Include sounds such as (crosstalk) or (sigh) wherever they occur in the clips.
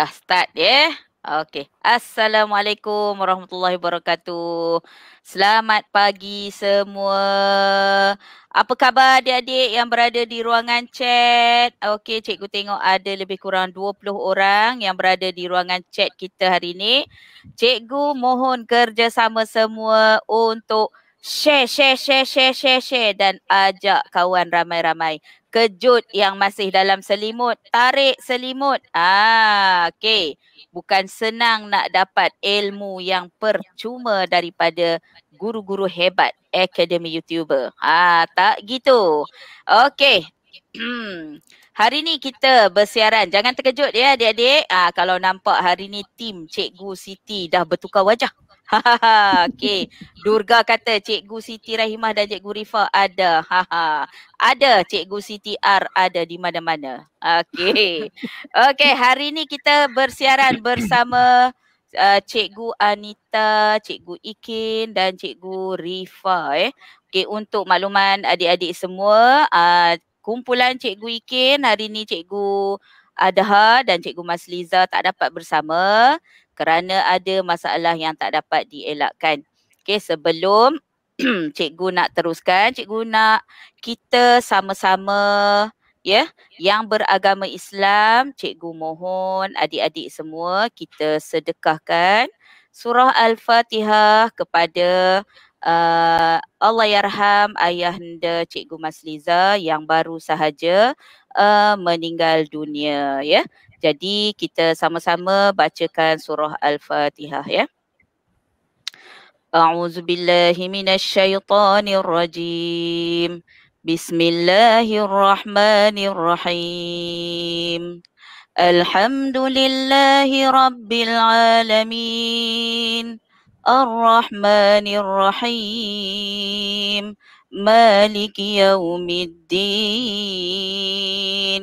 dah start ya. Yeah? Okey. Assalamualaikum warahmatullahi wabarakatuh. Selamat pagi semua. Apa khabar adik-adik yang berada di ruangan chat? Okey, cikgu tengok ada lebih kurang 20 orang yang berada di ruangan chat kita hari ini. Cikgu mohon kerjasama semua untuk share, share, share, share, share, share dan ajak kawan ramai-ramai kejut yang masih dalam selimut tarik selimut ah okey bukan senang nak dapat ilmu yang percuma daripada guru-guru hebat akademi youtuber ah tak gitu okey (clears throat) hari ni kita bersiaran jangan terkejut ya adik-adik ah kalau nampak hari ni tim cikgu Siti dah bertukar wajah okay. Durga kata Cikgu Siti Rahimah dan Cikgu Rifa ada. Haha. ada Cikgu Siti R ada di mana-mana. Okay. Okay. Hari ni kita bersiaran bersama uh, Cikgu Anita, Cikgu Ikin dan Cikgu Rifa. Eh. Okay. Untuk makluman adik-adik semua. Uh, kumpulan Cikgu Ikin hari ni Cikgu Adha dan Cikgu Masliza tak dapat bersama kerana ada masalah yang tak dapat dielakkan. Okey, sebelum (clears throat) cikgu nak teruskan, cikgu nak kita sama-sama ya, yeah, yang beragama Islam, cikgu mohon adik-adik semua kita sedekahkan surah Al-Fatihah kepada uh, Allah Yarham Ayahanda Cikgu Masliza yang baru sahaja uh, meninggal dunia. ya. Yeah. Jadi kita sama-sama bacakan surah Al-Fatihah ya. أعوذ بالله من الشيطان الرجيم بسم الله الرحمن الرحيم الحمد لله رب العالمين الرحمن الرحيم مالك يوم الدين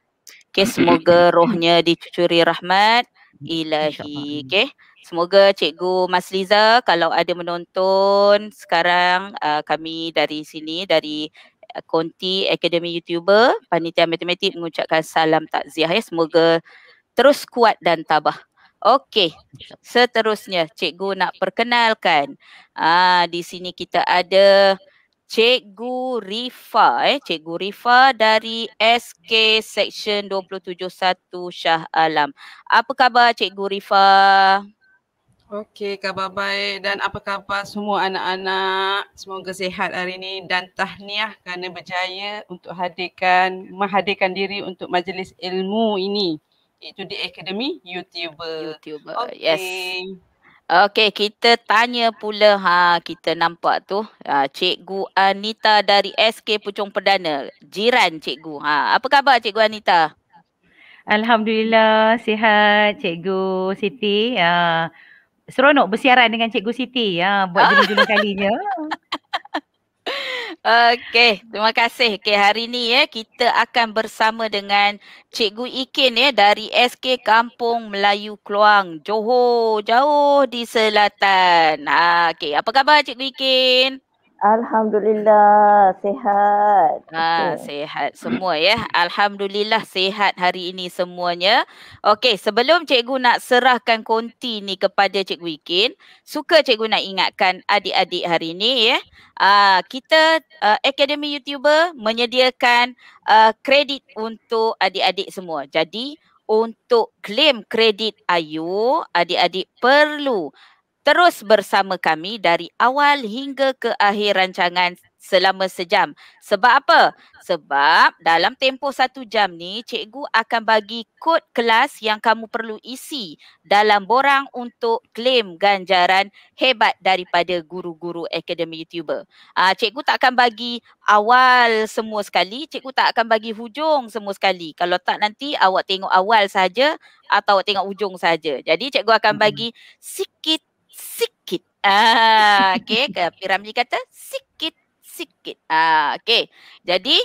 Okay, (clears throat) semoga rohnya dicucuri rahmat ilahi. Okay. Semoga Cikgu Mas Liza kalau ada menonton sekarang uh, kami dari sini, dari uh, Konti Akademi Youtuber, Panitia Matematik mengucapkan salam takziah. Ya. Semoga terus kuat dan tabah. Okey, seterusnya Cikgu nak perkenalkan. Ah, di sini kita ada Cikgu Rifa eh. Cikgu Rifa dari SK Section 271 Shah Alam. Apa khabar Cikgu Rifa? Okey, khabar baik dan apa khabar semua anak-anak. Semoga sihat hari ini dan tahniah kerana berjaya untuk hadirkan, menghadirkan diri untuk majlis ilmu ini. Itu di Akademi YouTuber. YouTuber, okay. yes. Okey, kita tanya pula ha kita nampak tu ha, Cikgu Anita dari SK Pucung Perdana. Jiran Cikgu. Ha, apa khabar Cikgu Anita? Alhamdulillah sihat Cikgu Siti. Ha, seronok bersiaran dengan Cikgu Siti ha, buat jenis-jenis ah. kalinya. (laughs) Okey, terima kasih. Okey, hari ni ya eh, kita akan bersama dengan Cikgu Ikin ya eh, dari SK Kampung Melayu Keluang, Johor, jauh di selatan. Ha, okey, apa khabar Cikgu Ikin? Alhamdulillah sihat. Ha ah, sihat semua ya. Alhamdulillah sihat hari ini semuanya. Okey, sebelum cikgu nak serahkan konti ni kepada cikgu Ikin, suka cikgu nak ingatkan adik-adik hari ini ya. Ah kita uh, ah, Academy YouTuber menyediakan uh, kredit untuk adik-adik semua. Jadi untuk klaim kredit Ayu, adik-adik perlu Terus bersama kami dari awal hingga ke akhir rancangan selama sejam. Sebab apa? Sebab dalam tempoh satu jam ni, cikgu akan bagi kod kelas yang kamu perlu isi dalam borang untuk klaim ganjaran hebat daripada guru-guru Akademi YouTuber. Ah, cikgu tak akan bagi awal semua sekali, cikgu tak akan bagi hujung semua sekali. Kalau tak nanti awak tengok awal saja atau awak tengok hujung saja. Jadi cikgu akan bagi sikit sikit. Ah, okay. Piramji kata sikit, sikit. Ah, okay. Jadi,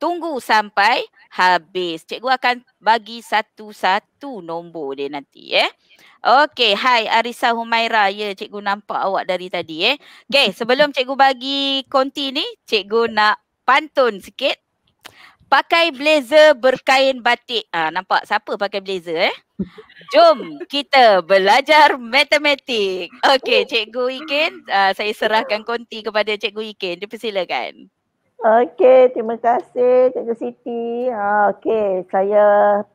tunggu sampai habis. Cikgu akan bagi satu-satu nombor dia nanti, ya. Eh? Okay, hai Arisa Humaira. Ya, cikgu nampak awak dari tadi, ya. Eh? Okay, sebelum cikgu bagi konti ni, cikgu nak pantun sikit pakai blazer berkain batik. Ah nampak siapa pakai blazer eh? Jom kita belajar matematik. Okey, Cikgu Ikin, uh, saya serahkan konti kepada Cikgu Ikin. persilakan. Okey, terima kasih Cikgu Siti. Ha, Okey, saya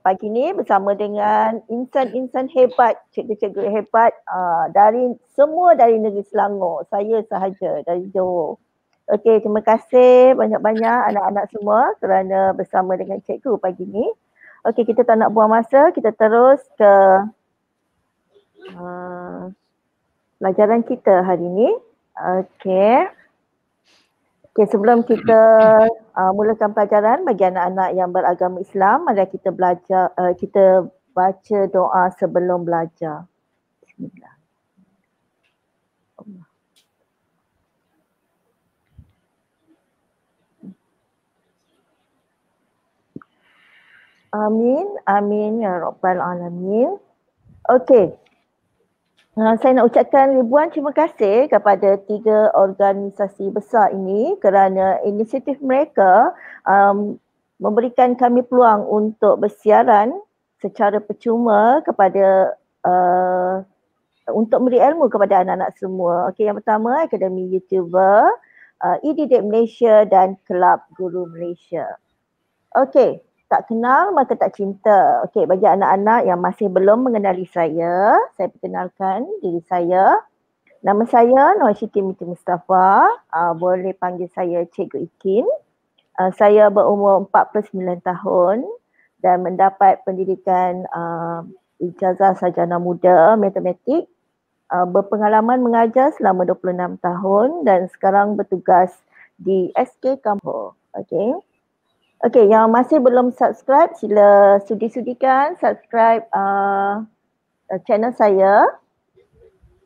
pagi ni bersama dengan insan-insan hebat, cikgu-cikgu hebat uh, dari semua dari negeri Selangor. Saya sahaja dari Johor. Okey, terima kasih banyak-banyak anak-anak semua kerana bersama dengan cikgu pagi ni. Okey, kita tak nak buang masa, kita terus ke uh, pelajaran kita hari ini. Okey. Okey, sebelum kita uh, mulakan pelajaran bagi anak-anak yang beragama Islam, mari kita belajar uh, kita baca doa sebelum belajar. Bismillah. Amin, amin ya rabbal alamin. Okey. Ah, saya nak ucapkan ribuan terima kasih kepada tiga organisasi besar ini kerana inisiatif mereka um, memberikan kami peluang untuk bersiaran secara percuma kepada uh, untuk memberi ilmu kepada anak-anak semua. Okey, yang pertama Akademi YouTuber, uh, EDD Malaysia dan Kelab Guru Malaysia. Okey, tak kenal maka tak cinta. Okey, bagi anak-anak yang masih belum mengenali saya, saya perkenalkan diri saya. Nama saya Noor Siti Miti Mustafa. Uh, boleh panggil saya Cikgu Ikin. Uh, saya berumur 49 tahun dan mendapat pendidikan uh, ijazah sarjana muda matematik. Uh, berpengalaman mengajar selama 26 tahun dan sekarang bertugas di SK Kampung. Okay. Okay, yang masih belum subscribe, sila sudi-sudikan subscribe uh, uh channel saya.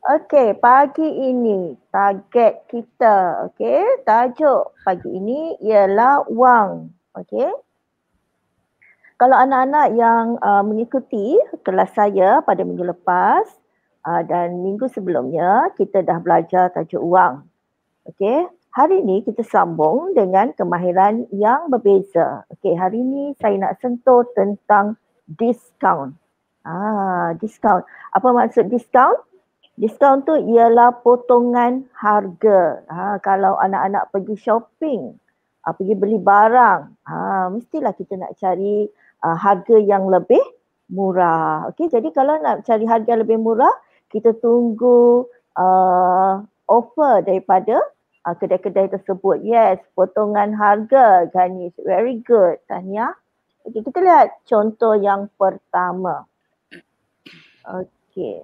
Okay, pagi ini target kita, okay, tajuk pagi ini ialah wang, okay. Kalau anak-anak yang uh, mengikuti kelas saya pada minggu lepas uh, dan minggu sebelumnya, kita dah belajar tajuk wang, okay. Hari ini kita sambung dengan kemahiran yang berbeza. Okey, hari ini saya nak sentuh tentang diskaun. Ah, diskaun. Apa maksud diskaun? Diskaun tu ialah potongan harga. Ha, kalau anak-anak pergi shopping, ah, pergi beli barang, ah ha, mestilah kita nak cari uh, harga yang lebih murah. Okey, jadi kalau nak cari harga yang lebih murah, kita tunggu uh, offer daripada uh, kedai-kedai tersebut. Yes, potongan harga Ganesh. Very good. Tanya. Okay, kita lihat contoh yang pertama. Okay.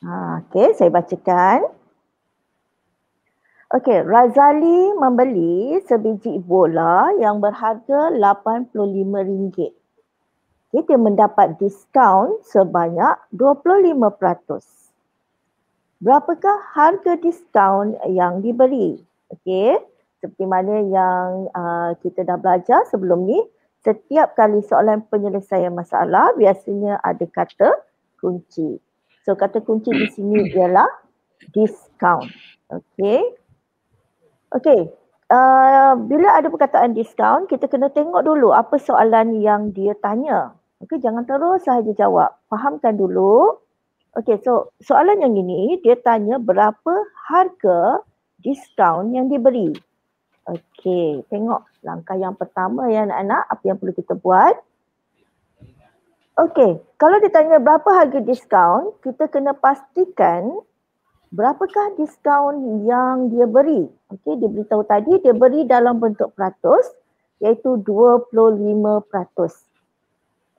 Ha, ah, okay, saya bacakan. Okay, Razali membeli sebiji bola yang berharga RM85. Okay, dia mendapat diskaun sebanyak 25% berapakah harga diskaun yang diberi. Okey, seperti mana yang uh, kita dah belajar sebelum ni, setiap kali soalan penyelesaian masalah biasanya ada kata kunci. So kata kunci di sini (coughs) ialah diskaun. Okey. Okey, Uh, bila ada perkataan diskaun, kita kena tengok dulu apa soalan yang dia tanya. Okey, jangan terus sahaja jawab. Fahamkan dulu Okay, so soalan yang ini dia tanya berapa harga diskaun yang diberi. Okay, tengok langkah yang pertama ya anak-anak, apa yang perlu kita buat. Okay, kalau ditanya berapa harga diskaun, kita kena pastikan berapakah diskaun yang dia beri. Okay, dia beritahu tadi dia beri dalam bentuk peratus iaitu 25 peratus.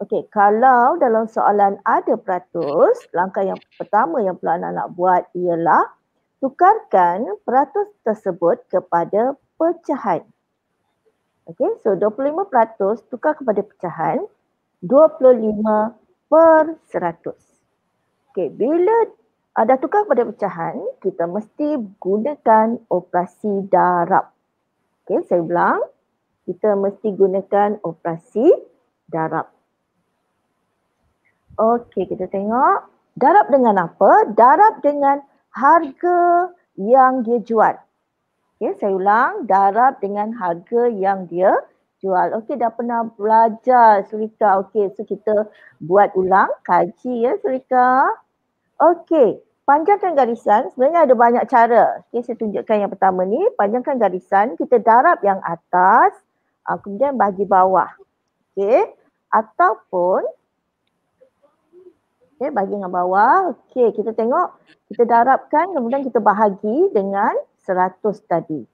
Okey, kalau dalam soalan ada peratus, langkah yang pertama yang pelan anak nak buat ialah tukarkan peratus tersebut kepada pecahan. Okey, so 25 peratus tukar kepada pecahan 25 per 100. Okey, bila ada tukar kepada pecahan, kita mesti gunakan operasi darab. Okey, saya ulang. Kita mesti gunakan operasi darab. Okey, kita tengok. Darab dengan apa? Darab dengan harga yang dia jual. Okey, saya ulang. Darab dengan harga yang dia jual. Okey, dah pernah belajar Surika. Okey, so kita buat ulang kaji ya Surika. Okey, panjangkan garisan. Sebenarnya ada banyak cara. Okey, saya tunjukkan yang pertama ni. Panjangkan garisan. Kita darab yang atas. Ah, kemudian bagi bawah. Okey. Ataupun okey bagi yang bawah okey kita tengok kita darabkan kemudian kita bahagi dengan 100 tadi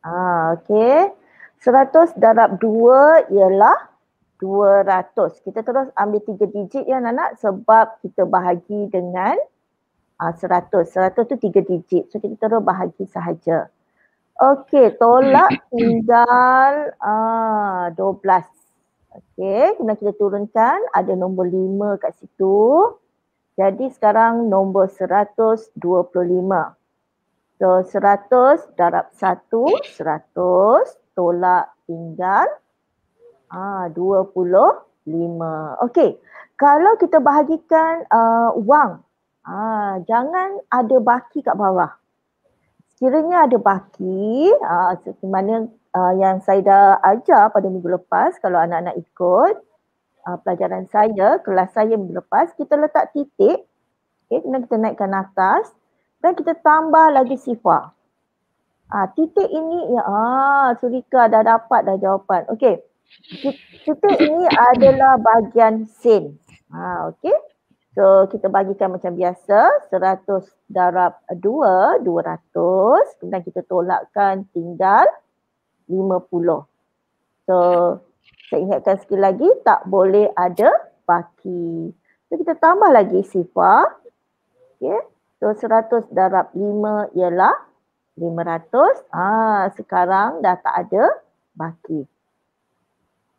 ah okey 100 darab 2 ialah 200 kita terus ambil tiga digit ya Nana sebab kita bahagi dengan ah, 100 100 tu tiga digit so kita terus bahagi sahaja okey tolak (coughs) tinggal ah ha, 12 Okey, kemudian kita turunkan ada nombor 5 kat situ. Jadi sekarang nombor 125. So 100 darab 1, 100 tolak tinggal ah 25. Okey. Kalau kita bahagikan uh, wang, ah jangan ada baki kat bawah. Sekiranya ada baki, ah uh, mana uh, yang saya dah ajar pada minggu lepas kalau anak-anak ikut uh, pelajaran saya, kelas saya minggu lepas, kita letak titik okay, kemudian kita naikkan atas dan kita tambah lagi sifar. Ah, titik ini, ya, ah, Surika dah dapat dah jawapan. Okay, Titik ini adalah bahagian sin. Ha, ah, okey. So kita bagikan macam biasa 100 darab 2, 200. Kemudian kita tolakkan tinggal 50. So saya ingatkan sekali lagi tak boleh ada baki. So kita tambah lagi sifar. Okay. Ya, so 100 darab 5 ialah 500. Ah sekarang dah tak ada baki.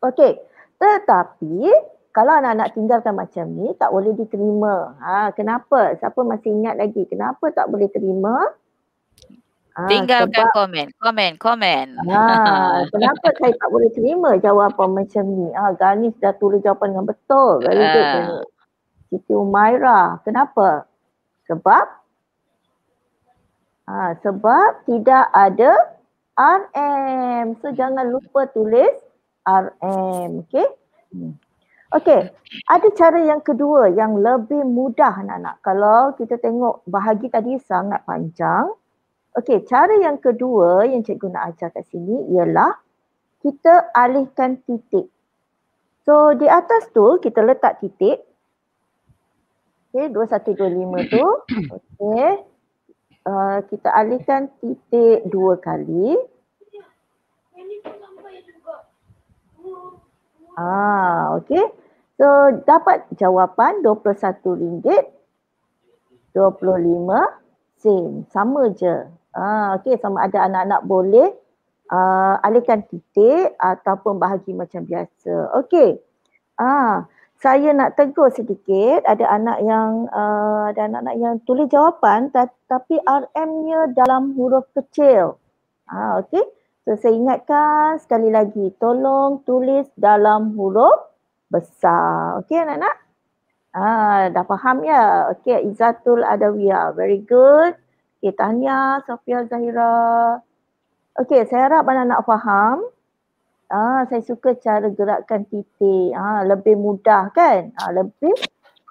Okay. Tetapi kalau anak-anak tinggalkan macam ni tak boleh diterima. Ha kenapa? Siapa masih ingat lagi kenapa tak boleh terima? Ah, Tinggalkan sebab, komen, komen, komen. Ah, (laughs) kenapa saya tak boleh terima jawapan macam ni? Ah, Ganis dah tulis jawapan yang betul. Very ah. good, Siti Umaira, kenapa? Sebab? Ah, sebab tidak ada RM. So, jangan lupa tulis RM, okay? Hmm. Okay, ada cara yang kedua yang lebih mudah anak-anak. Kalau kita tengok bahagi tadi sangat panjang. Okey, cara yang kedua yang cikgu nak ajar kat sini ialah kita alihkan titik. So di atas tu kita letak titik. Okey, 2125 tu. (coughs) Okey. Uh, kita alihkan titik dua kali. Ah, okey. So dapat jawapan RM21.25 sen. Sama je. Ah, okey sama ada anak-anak boleh uh, alihkan titik ataupun bahagi macam biasa. Okay. Ah, saya nak tegur sedikit ada anak yang uh, ada anak-anak yang tulis jawapan tapi RM-nya dalam huruf kecil. Ah, okay. So, saya ingatkan sekali lagi tolong tulis dalam huruf besar. Okay, anak-anak? Ah, dah faham ya? Okay, Izatul Adawiyah. Very good. Okay, eh, Tania, Sofia, Zahira. Okay, saya harap anak-anak faham. Ah, saya suka cara gerakkan titik. Ah, lebih mudah kan? Ah, lebih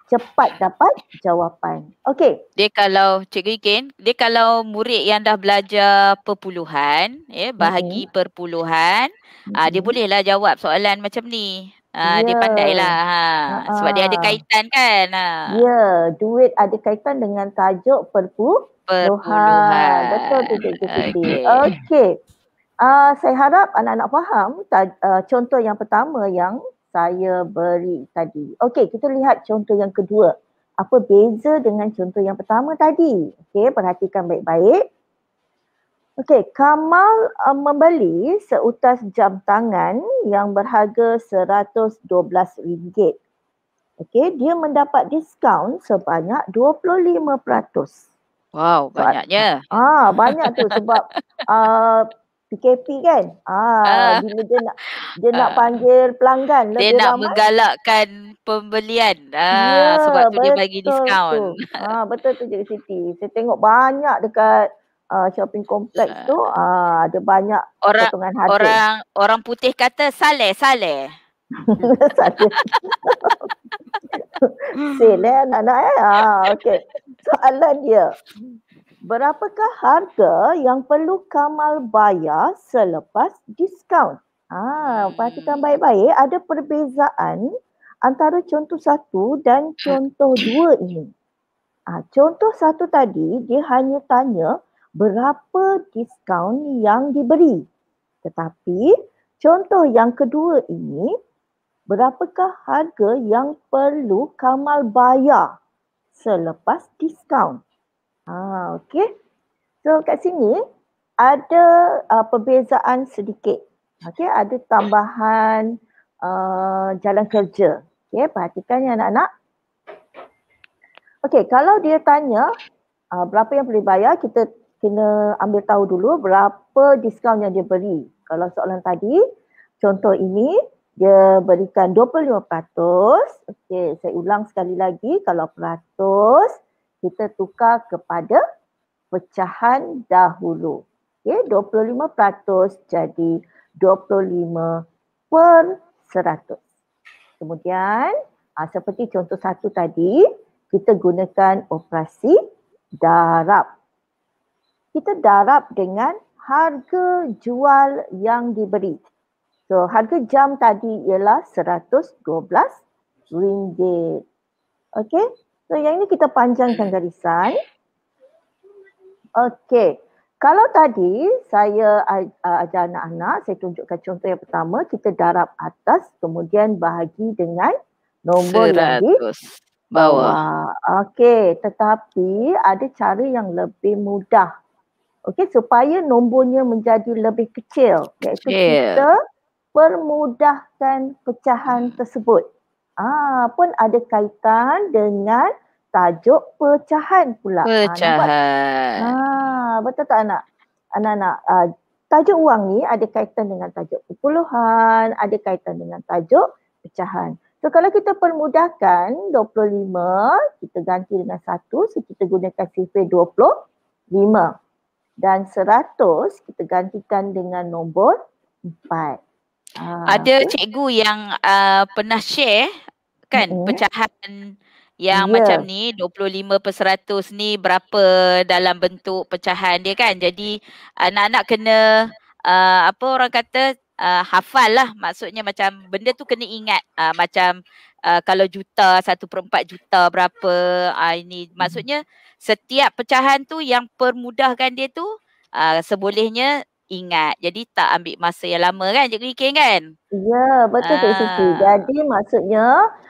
cepat dapat jawapan. Okay. Dia kalau Cikgu Ikin, dia kalau murid yang dah belajar perpuluhan, ya, eh, bahagi hmm perpuluhan, hmm ah, Aa, dia mm-hmm. bolehlah jawab soalan macam ni. Ah, yeah. dia pandailah. Ha, sebab dia ada kaitan kan. Ha. Ya, yeah. duit ada kaitan dengan tajuk perpuluhan perpuluhan. Betul tu Cikgu Siti. Okey. Okay. Uh, ah, saya harap anak-anak faham uh, contoh yang pertama yang saya beri tadi. Okey, kita lihat contoh yang kedua. Apa beza dengan contoh yang pertama tadi? Okey, perhatikan baik-baik. Okey, Kamal uh, membeli seutas jam tangan yang berharga RM112. Okey, dia mendapat diskaun sebanyak Wow, banyaknya. Ah, ah banyak tu sebab uh, (laughs) ah, PKP kan. Ah, ah, bila dia nak dia nak ah. panggil pelanggan lah, dia lebih nak ramai. menggalakkan pembelian. Ah, yeah, sebab tu dia bagi diskaun. Tu. (laughs) Ah, betul tu Cik Siti. Saya tengok banyak dekat uh, shopping complex tu uh, ada banyak orang, potongan harga. Orang orang putih kata sale sale (laughs) Sale eh anak-anak eh. Ha, ah, okay. Soalan dia. Berapakah harga yang perlu Kamal bayar selepas diskaun? Ah, perhatikan hmm. baik-baik ada perbezaan antara contoh satu dan contoh dua ini. Ah, contoh satu tadi dia hanya tanya berapa diskaun yang diberi. Tetapi contoh yang kedua ini berapakah harga yang perlu Kamal bayar selepas diskaun? Ha, okay. So kat sini ada uh, perbezaan sedikit. Okay, ada tambahan uh, jalan kerja. Okay, perhatikan ya anak-anak. Okay, kalau dia tanya uh, berapa yang perlu bayar, kita kena ambil tahu dulu berapa diskaun yang dia beri. Kalau soalan tadi, contoh ini, dia berikan 25%. Okey, saya ulang sekali lagi kalau peratus kita tukar kepada pecahan dahulu. Okey, 25% jadi 25 per 100. Kemudian ah, seperti contoh satu tadi, kita gunakan operasi darab. Kita darab dengan harga jual yang diberi. So harga jam tadi ialah RM112. Okay. So yang ini kita panjangkan garisan. Okay. Kalau tadi saya uh, ajar anak-anak, saya tunjukkan contoh yang pertama. Kita darab atas kemudian bahagi dengan nombor yang di bawah. Okey, tetapi ada cara yang lebih mudah. Okey, supaya nombornya menjadi lebih kecil. Iaitu kecil. kita permudahkan pecahan hmm. tersebut. Ah pun ada kaitan dengan tajuk pecahan pula. Ah, pecahan. Ah, ah betul tak anak? Anak-anak ah, tajuk uang ni ada kaitan dengan tajuk perpuluhan, ada kaitan dengan tajuk pecahan. So kalau kita permudahkan 25 kita ganti dengan 1 so kita gunakan sifir 25 dan 100 kita gantikan dengan nombor empat. Ah, ada okay. cikgu yang uh, pernah share kan mm pecahan yang yeah. macam ni 25 per 100 ni berapa dalam bentuk pecahan dia kan. Jadi anak-anak kena uh, apa orang kata uh, hafal lah maksudnya macam benda tu kena ingat uh, macam uh, kalau juta 1 per 4 juta berapa uh, ini maksudnya setiap pecahan tu yang permudahkan dia tu uh, sebolehnya ingat. Jadi tak ambil masa yang lama kan Cikgu Iking kan? Ya, betul Cik Siti. Ah. Jadi maksudnya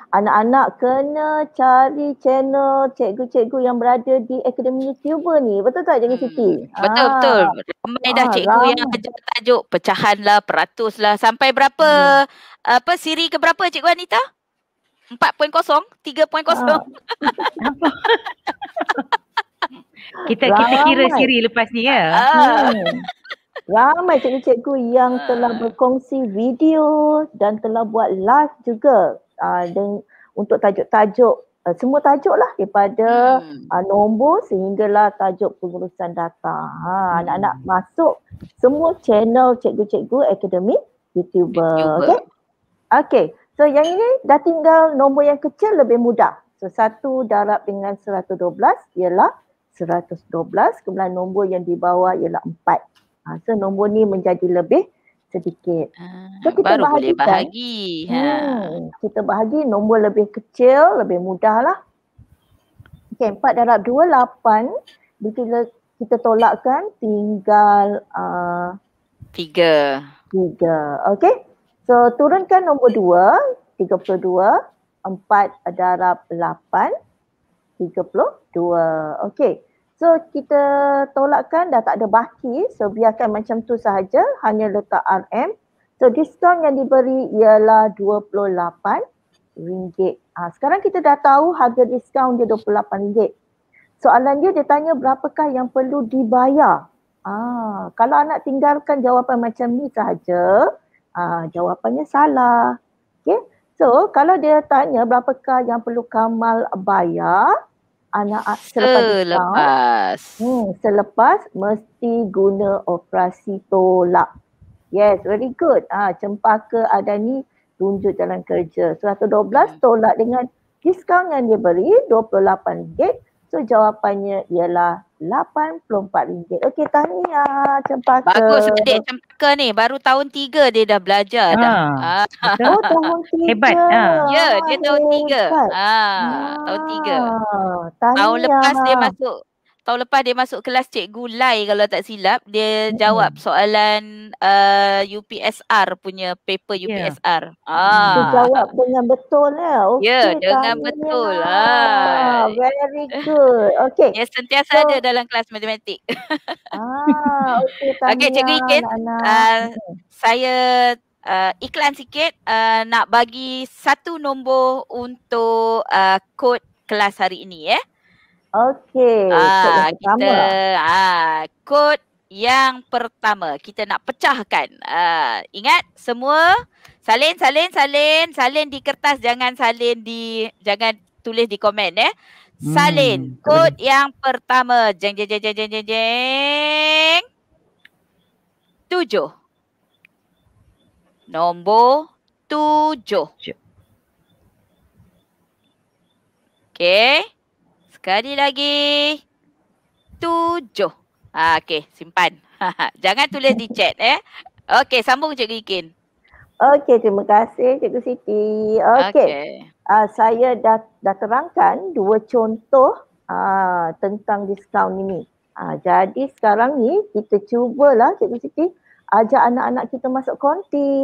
anak-anak kena cari channel cikgu-cikgu yang berada di Akademi YouTube ni. Betul tak Cikgu Siti? Hmm, betul, Aa. Ah. betul. Ramai dah ah, cikgu Aa, yang ajar tajuk pecahan lah, peratus lah. Sampai berapa, hmm. apa siri ke berapa Cikgu Anita? 4.0? 3.0? (laughs) kita kita kira siri lepas ni ya. Hmm. Ramai cikgu-cikgu yang uh. telah berkongsi video dan telah buat live juga uh, dan untuk tajuk-tajuk uh, semua tajuk lah daripada hmm. uh, nombor sehinggalah tajuk pengurusan data. Ha, hmm. Anak-anak masuk semua channel cikgu-cikgu akademik YouTuber. YouTuber. Okay? okay. So yang ini dah tinggal nombor yang kecil lebih mudah. So satu darab dengan 112 ialah 112 kemudian nombor yang di bawah ialah 4. Ha, so nombor ni menjadi lebih sedikit. Ah, so kita Baru bahagikan. boleh bahagi. Ha. Hmm, kita bahagi nombor lebih kecil, lebih mudah lah. Okay, 4 darab 28. Bila kita tolakkan tinggal uh, 3. 3. Okay. So turunkan nombor 2, 32. 4 darab 8, 32. Okay. So kita tolakkan dah tak ada baki so biarkan macam tu sahaja hanya letak RM. So diskaun yang diberi ialah RM28. Ha, sekarang kita dah tahu harga diskaun dia RM28. Soalan dia dia tanya berapakah yang perlu dibayar? Ah, ha, kalau anak tinggalkan jawapan macam ni sahaja, ha, jawapannya salah. Okay. So kalau dia tanya berapakah yang perlu Kamal bayar, anak selepas selepas. Hmm, selepas mesti guna operasi tolak. Yes, very good. Ah, ha, cempaka ada ni tunjuk jalan kerja. 112 ya. tolak dengan diskaun yang dia beri RM28 So jawapannya ialah RM84. Okey tahniah cempaka. Bagus adik cempaka ni. Baru tahun tiga dia dah belajar ha. dah. Ha. Oh (laughs) ah. ya, tahun tiga. Hebat. Ha. Ya yeah, dia tahun tiga. Ha. Ha. Tahun tiga. Tahun lepas dia masuk tahun lepas dia masuk kelas cikgu Lai kalau tak silap dia hmm. jawab soalan uh, UPSR punya paper ya. UPSR. Yeah. Ah. Dia jawab dengan betul lah. ya. Okay, yeah, dengan betul. Ha. Lah. Very (laughs) good. Okay. Dia sentiasa so, ada dalam kelas matematik. (laughs) ah, okey. Okey, cikgu Ikin. Uh, saya Uh, iklan sikit uh, nak bagi satu nombor untuk uh, kod kelas hari ini eh. Okey. Ah, kita ah kod yang pertama kita nak pecahkan. Ah, ingat semua salin salin salin salin di kertas jangan salin di jangan tulis di komen eh. Salin hmm. kod yang pertama jeng jeng jeng jeng jeng jeng. jeng. Tujuh. Nombor tujuh. Okey. Sekali lagi. Tujuh. Ha, okey, simpan. (laughs) Jangan tulis di chat eh. Okey, sambung Cikgu Ikin. Okey, terima kasih Cikgu Siti. Okey. Okay. Uh, ah, saya dah, dah terangkan dua contoh uh, tentang diskaun ini. Uh, jadi sekarang ni kita cubalah Cikgu Siti ajak anak-anak kita masuk konti.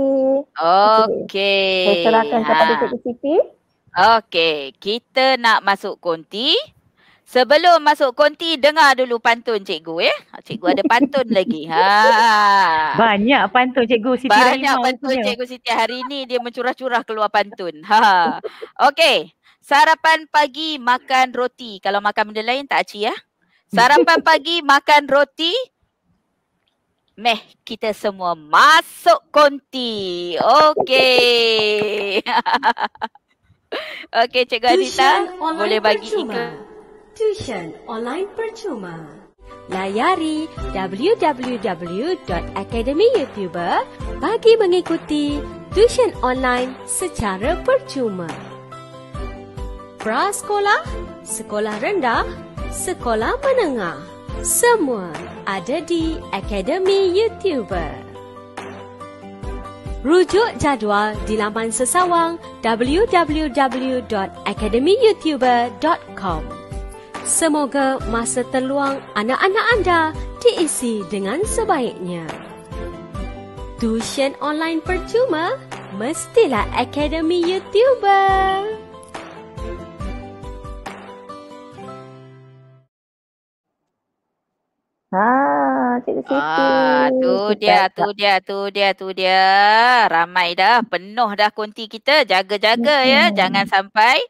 Okey. Okay. Saya serahkan kepada ha. Cikgu Siti. Okey, kita nak masuk konti. Sebelum masuk konti, dengar dulu pantun cikgu ya. Eh? Cikgu ada pantun (laughs) lagi. Ha. Banyak pantun cikgu Siti Rahimah. Banyak pantun punya. cikgu Siti. Hari ini dia mencurah-curah keluar pantun. Ha. Okey. Sarapan pagi makan roti. Kalau makan benda lain tak aci ya. Sarapan (laughs) pagi makan roti. Meh, kita semua masuk konti. Okey. (laughs) Okey, Cikgu Anita. Boleh bagi ikut tuition online percuma. Layari www.academyyoutuber bagi mengikuti tuition online secara percuma. Prasekolah, sekolah rendah, sekolah menengah, semua ada di Academy YouTuber. Rujuk jadual di laman sesawang www.academyyoutuber.com. Semoga masa terluang anak-anak anda diisi dengan sebaiknya. Tuition online percuma mestilah Akademi YouTuber. Ah, ah tu dia, tu dia, tu dia, tu dia. Ramai dah, penuh dah konti kita. Jaga-jaga ya, jangan sampai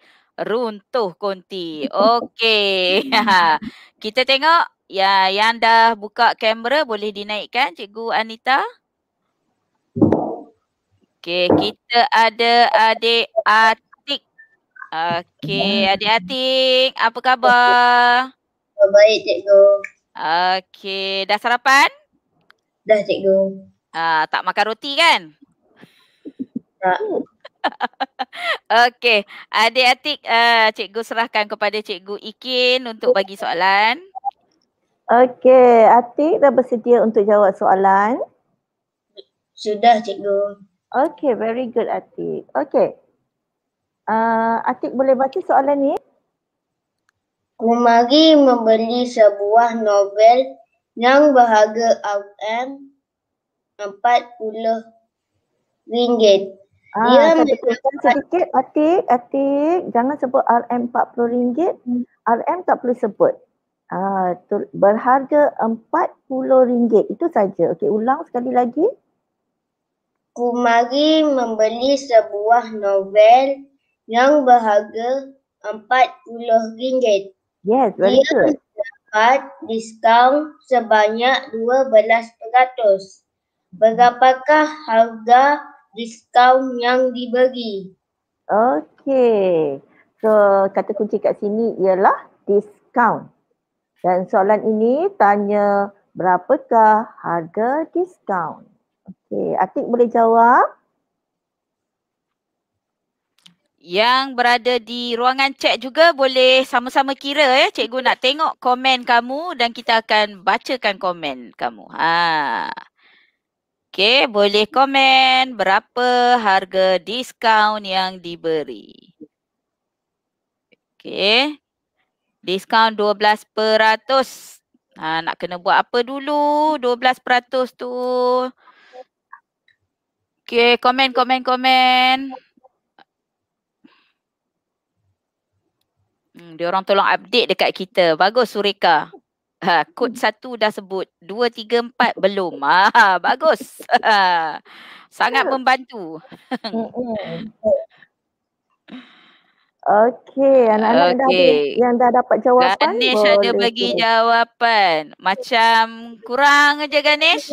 runtuh konti. (laughs) Okey. (laughs) Kita tengok ya yang dah buka kamera boleh dinaikkan Cikgu Anita. Okey, kita ada adik Atik. Okey, adik Atik, apa khabar? Oh, baik, Cikgu. Okey, dah sarapan? Dah, Cikgu. Ah, tak makan roti kan? Tak. (laughs) Okey, adik-atik uh, cikgu serahkan kepada cikgu Ikin untuk bagi soalan. Okey, atik dah bersedia untuk jawab soalan? Sudah cikgu. Okey, very good atik. Okey. Uh, eh, atik boleh baca soalan ni? Kumari membeli sebuah novel yang berharga RM40. Ah, ya, yeah, sedikit Atik, Atik, jangan sebut RM40. Hmm. RM tak perlu sebut. Ah, berharga RM40. Itu saja. Okey, ulang sekali lagi. Kumari membeli sebuah novel yang berharga RM40. Yes, very Dia good. Ia mendapat diskaun sebanyak 12%. Berapakah harga diskaun yang diberi. Okey. So kata kunci kat sini ialah diskaun. Dan soalan ini tanya berapakah harga diskaun? Okey, Atik boleh jawab? Yang berada di ruangan chat juga boleh sama-sama kira ya. Cikgu nak tengok komen kamu dan kita akan bacakan komen kamu. Haa. Okey, boleh komen berapa harga diskaun yang diberi. Okey. Diskaun 12%. Ha, nak kena buat apa dulu 12% tu? Okey, komen, komen, komen. Hmm, dia orang tolong update dekat kita. Bagus Surika. Ha, hmm. satu dah sebut. Dua, tiga, empat belum. Ha, (laughs) bagus. Ha, sangat membantu. Hmm, hmm. (laughs) Okey, anak-anak okay. dah yang dah dapat jawapan. Ganesh ada bagi jawapan. Macam kurang aja Ganesh.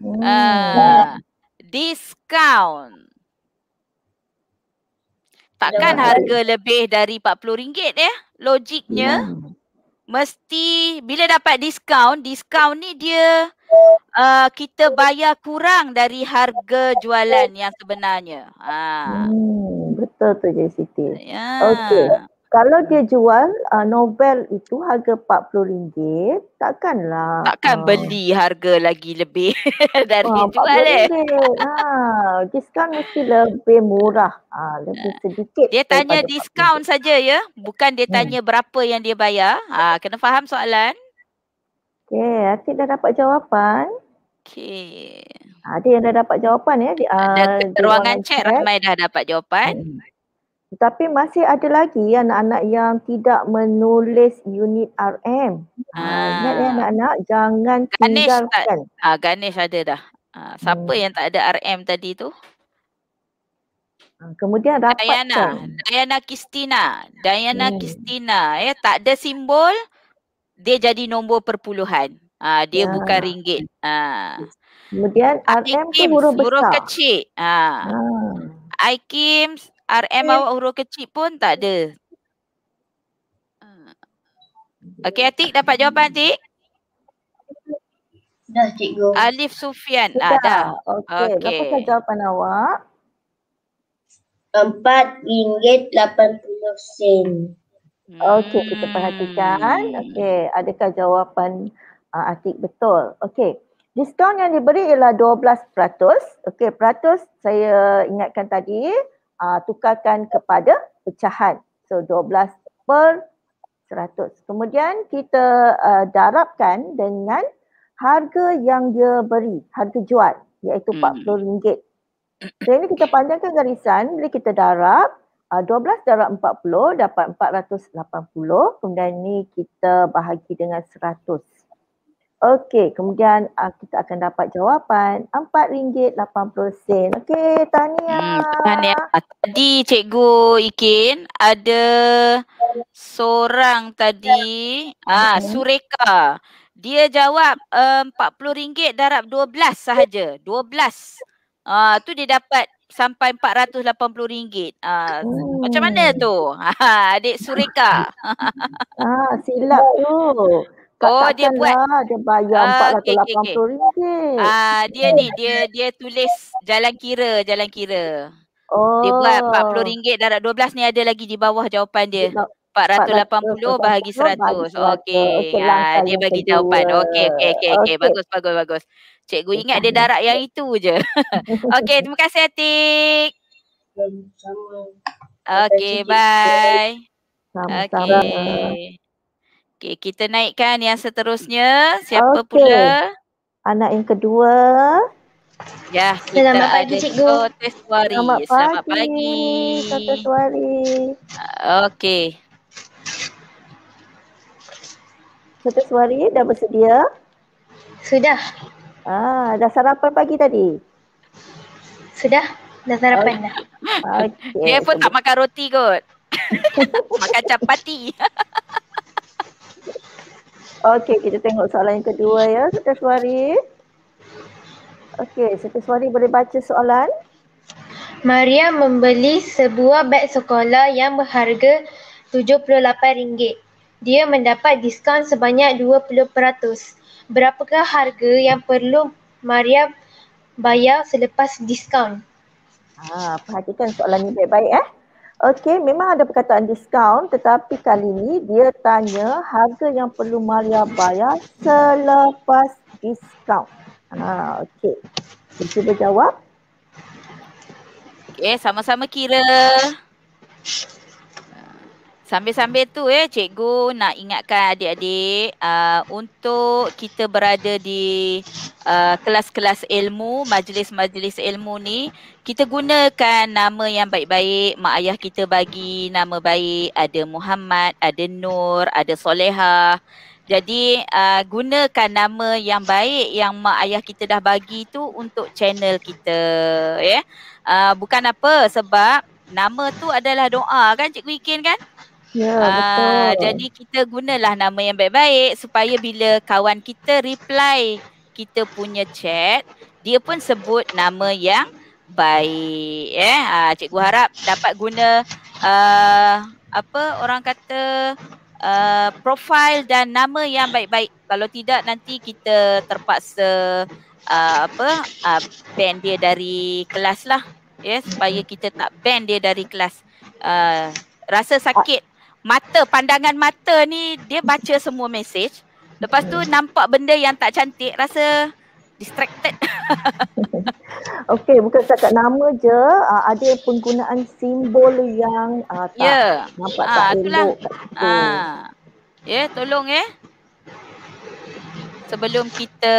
Hmm. Uh, discount. Takkan ya. harga lebih dari RM40 ya? Logiknya. Hmm mesti bila dapat diskaun, diskaun ni dia uh, kita bayar kurang dari harga jualan yang sebenarnya. Ha. Hmm, betul tu Jessica. Ya. Okey kalau dia jual uh, novel itu harga RM40 takkanlah takkan uh, beli harga lagi lebih (laughs) dari uh, jual eh ha (laughs) ah, diskaun mesti lebih murah uh, lebih sedikit dia tanya diskaun saja ya bukan dia tanya hmm. berapa yang dia bayar ha kena faham soalan okey asyik dah dapat jawapan okey ada yang dah dapat jawapan ya di uh, ruangan chat ramai dah dapat jawapan hmm. Tetapi masih ada lagi anak-anak yang tidak menulis unit RM. Ah. Ah, ingat ya anak-anak jangan Ganesh tinggalkan. Tak, uh, Ganesh ada dah. Uh, siapa hmm. yang tak ada RM tadi tu? Kemudian rapatkan. Diana kan? Dayana Kristina. Diana hmm. Kristina hmm. ya tak ada simbol dia jadi nombor perpuluhan. Ha, dia ya. bukan ringgit. Ha. Kemudian RM tu huruf, besar. Huruf kecil. Ha. ha. I RM bawa huruf kecil pun tak ada. Okey Atik dapat jawapan Atik? Dah cikgu. Alif Sufian. Ah, Sudah. Ah, dah. Okey. Okay. Berapa jawapan awak? puluh sen. Okey kita hmm. perhatikan. Okey adakah jawapan uh, Atik betul? Okey. Diskaun yang diberi ialah 12%. Okey, peratus saya ingatkan tadi uh, tukarkan kepada pecahan. So 12 per 100. Kemudian kita uh, darabkan dengan harga yang dia beri, harga jual iaitu RM40. Hmm. So ini kita panjangkan garisan, bila kita darab uh, 12 darab 40 dapat 480. Kemudian ini kita bahagi dengan 100. Okey, kemudian uh, kita akan dapat jawapan RM4.80. Okey, tahniah. Hmm, tahniah. Ah, tadi Cikgu Ikin ada seorang tadi, ah ha, Sureka. Dia jawab RM40 eh, uh, darab 12 sahaja. 12. Ah ha, tu dia dapat sampai RM480. Ah ha, hmm. macam mana tu? Ha, (laughs) adik Sureka. Ah ha, silap tu. Oh tak dia buat. dia bayar RM480. Ah, okay, okay, okay. ah dia ni eh. dia dia tulis jalan kira jalan kira. Oh. Dia buat rm oh. ringgit darat 12 ni ada lagi di bawah jawapan dia. RM480 bahagi 100. Okey. Ah dia bagi jawapan. Okey okey okey okey bagus bagus bagus. Cikgu ingat dia darab yang itu je. (laughs) okey terima kasih Atik. Okey bye. sama Okay. Okey, kita naikkan yang seterusnya. Siapa okay. pula? Anak yang kedua. Ya, kita Selamat ada pagi, Cikgu. Suari. Selamat, Selamat pagi, Tote Suari. Ah, okey. Tote Suari dah bersedia? Sudah. Ah, dah sarapan pagi tadi? Sudah. Dah sarapan okay. dah. Okay. Dia pun tak makan roti kot. (laughs) makan capati. (laughs) Okey, kita tengok soalan yang kedua ya, Siti Suari. Okey, Siti Suari boleh baca soalan. Maria membeli sebuah beg sekolah yang berharga RM78. Dia mendapat diskaun sebanyak 20%. Berapakah harga yang perlu Maria bayar selepas diskaun? Ah, perhatikan soalan ni baik-baik eh. Okey, memang ada perkataan diskaun tetapi kali ini dia tanya harga yang perlu Maria bayar selepas diskaun. Ha, okey. Kita cuba jawab. Okey, sama-sama kira. Sambil-sambil tu eh cikgu nak ingatkan adik-adik uh, untuk kita berada di uh, kelas-kelas ilmu, majlis-majlis ilmu ni kita gunakan nama yang baik-baik. Mak ayah kita bagi nama baik. Ada Muhammad, ada Nur, ada Solehah. Jadi uh, gunakan nama yang baik yang mak ayah kita dah bagi tu untuk channel kita ya. Yeah? Uh, bukan apa sebab nama tu adalah doa kan cikgu Ikin kan? Ya, uh, betul. Jadi kita gunalah nama yang baik-baik supaya bila kawan kita reply kita punya chat, dia pun sebut nama yang baik. Eh? Uh, cikgu harap dapat guna uh, apa orang kata uh, profile dan nama yang baik-baik. Kalau tidak nanti kita terpaksa uh, apa uh, ban dia dari kelas lah. Yeah? Supaya kita tak ban dia dari kelas. Uh, rasa sakit mata pandangan mata ni dia baca semua message lepas tu hmm. nampak benda yang tak cantik rasa distracted (laughs) okey bukan cakap nama je uh, ada penggunaan simbol yang uh, tak yeah. nampak uh, tak elok ah ya tolong eh sebelum kita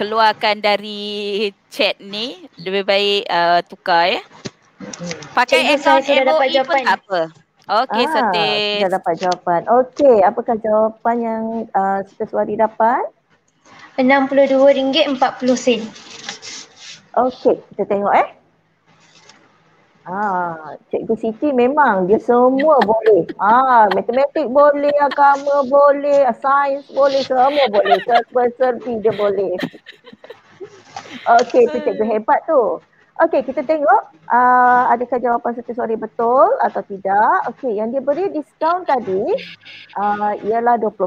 keluarkan dari chat ni lebih baik uh, tukar ya hmm. pakai SOS e pun tak apa Okey, ah, Satis. Dah dapat jawapan. Okey, apakah jawapan yang uh, ah, Sita Suwari dapat? RM62.40. Okey, kita tengok eh. Ah, Cikgu Siti memang dia semua boleh. Ah, matematik boleh, agama boleh, ah, sains boleh, semua boleh. Serpi-serpi dia boleh. Okey, tu cikgu hebat tu. Okey, kita tengok uh, adakah jawapan satu suara betul atau tidak. Okey, yang dia beri diskaun tadi uh, ialah 20%.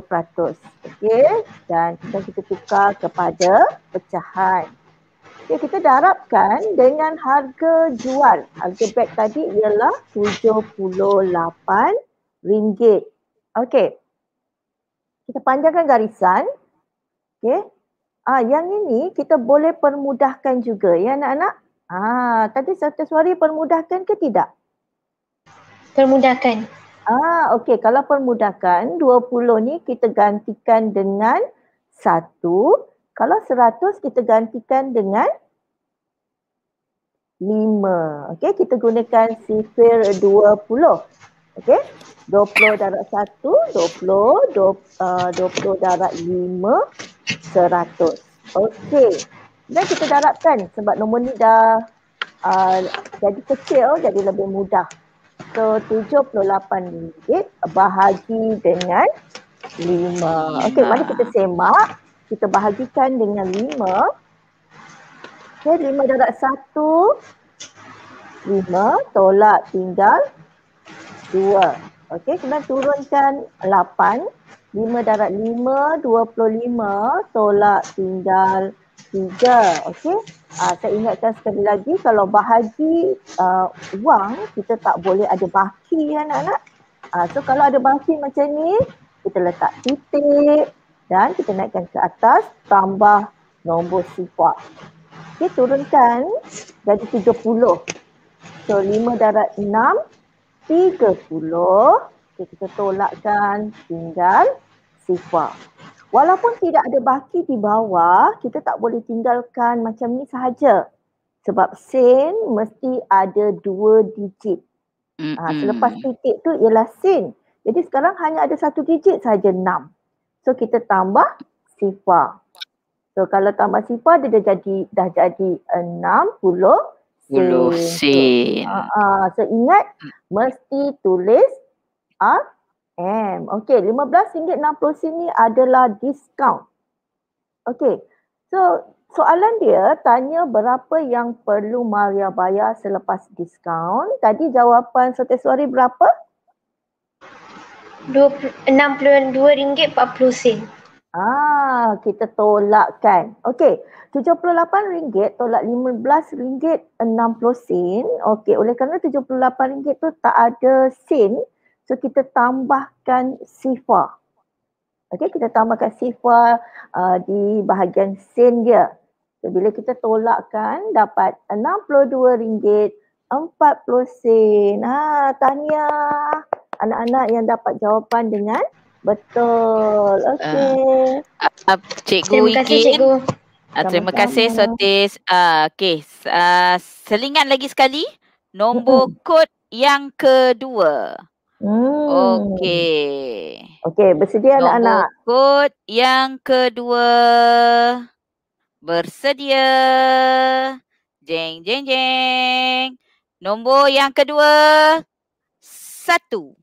Okey, dan kita, kita tukar kepada pecahan. Okey, kita darabkan dengan harga jual. Harga beg tadi ialah RM78. Okey, kita panjangkan garisan. Okey, Ah, yang ini kita boleh permudahkan juga ya anak-anak. Ah, tadi satu suara permudahkan ke tidak? Permudahkan. Ah, okey. Kalau permudahkan 20 ni kita gantikan dengan 1. Kalau 100 kita gantikan dengan 5. Okey, kita gunakan sifir 20. Okey. 20 darab 1, 20, 20, uh, 20 darab 5, 100. Okey. Dan kita darabkan sebab nombor ni dah uh, jadi kecil jadi lebih mudah. So RM78 bahagi dengan lima. Okey, mari kita semak. Kita bahagikan dengan lima. Okey, lima darab satu, lima tolak tinggal dua. Okey, kemudian turunkan 8. lima, darab puluh lima tolak tinggal 2 tiga. Okey. Uh, saya ingatkan sekali lagi kalau bahagi uh, wang kita tak boleh ada baki anak-anak. Uh, so kalau ada baki macam ni kita letak titik dan kita naikkan ke atas tambah nombor sifat. Okey turunkan jadi puluh, So lima darat 6 30. Okay, kita tolakkan tinggal sifat. Walaupun tidak ada baki di bawah, kita tak boleh tinggalkan macam ni sahaja. Sebab sin mesti ada dua digit. Ha, selepas titik tu ialah sin. Jadi sekarang hanya ada satu digit sahaja, enam. So kita tambah sifar. So kalau tambah sifar dia dah jadi dah jadi enam puluh sin. Ha, ha. So ingat mm. mesti tulis A. M. Okey, RM15 hingga RM60 ni adalah discount. Okey. So, soalan dia tanya berapa yang perlu Maria bayar selepas diskaun. Tadi jawapan Sote Suari berapa? RM62.40. Ah, kita tolakkan. Okey, RM78 tolak RM15.60. Okey, oleh kerana RM78 tu tak ada sen, So kita tambahkan sifa. Okay, kita tambahkan sifa uh, di bahagian sen dia. So, bila kita tolakkan dapat RM62.40. Ha, tanya anak-anak yang dapat jawapan dengan betul. Ah. Okey. Uh, uh, cikgu Terima kasih cikgu. Uh, terima Sama-sama. kasih Sotis. Uh, okay. Uh, selingan lagi sekali. Nombor kod yang kedua. Hmm. Okey. Okey, bersedia anak-anak? Kod yang kedua. Bersedia. Jeng, jeng, jeng. Nombor yang kedua. Satu.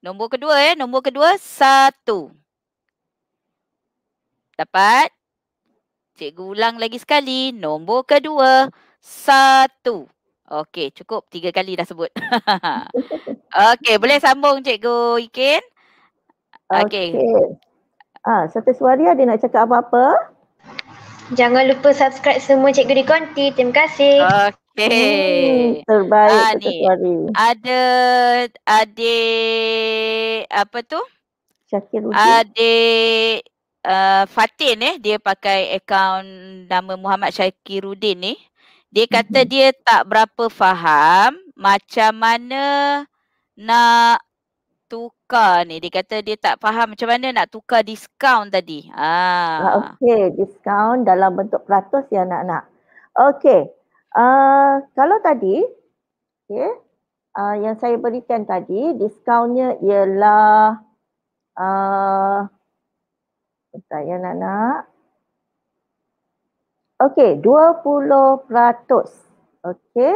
Nombor kedua eh. Nombor kedua satu. Dapat? Cikgu ulang lagi sekali. Nombor kedua satu. Satu. Okey, cukup tiga kali dah sebut. (laughs) Okey, boleh sambung Cikgu Ikin? Okey. Okay. Ah, satu suara ada nak cakap apa-apa? Jangan lupa subscribe semua Cikgu di Konti. Terima kasih. Okey. Hmm, terbaik ah, ni. Ada adik apa tu? Syakir Rudi. Adik uh, Fatin eh, dia pakai akaun nama Muhammad Syakir Rudin ni. Eh. Dia kata dia tak berapa faham macam mana nak tukar ni. Dia kata dia tak faham macam mana nak tukar diskaun tadi. Ha. Ah. Okey, diskaun dalam bentuk peratus ya anak-anak. Okey. Uh, kalau tadi okey, uh, yang saya berikan tadi diskaunnya ialah uh, ah, saya anak-anak Okey, 20%. Okey.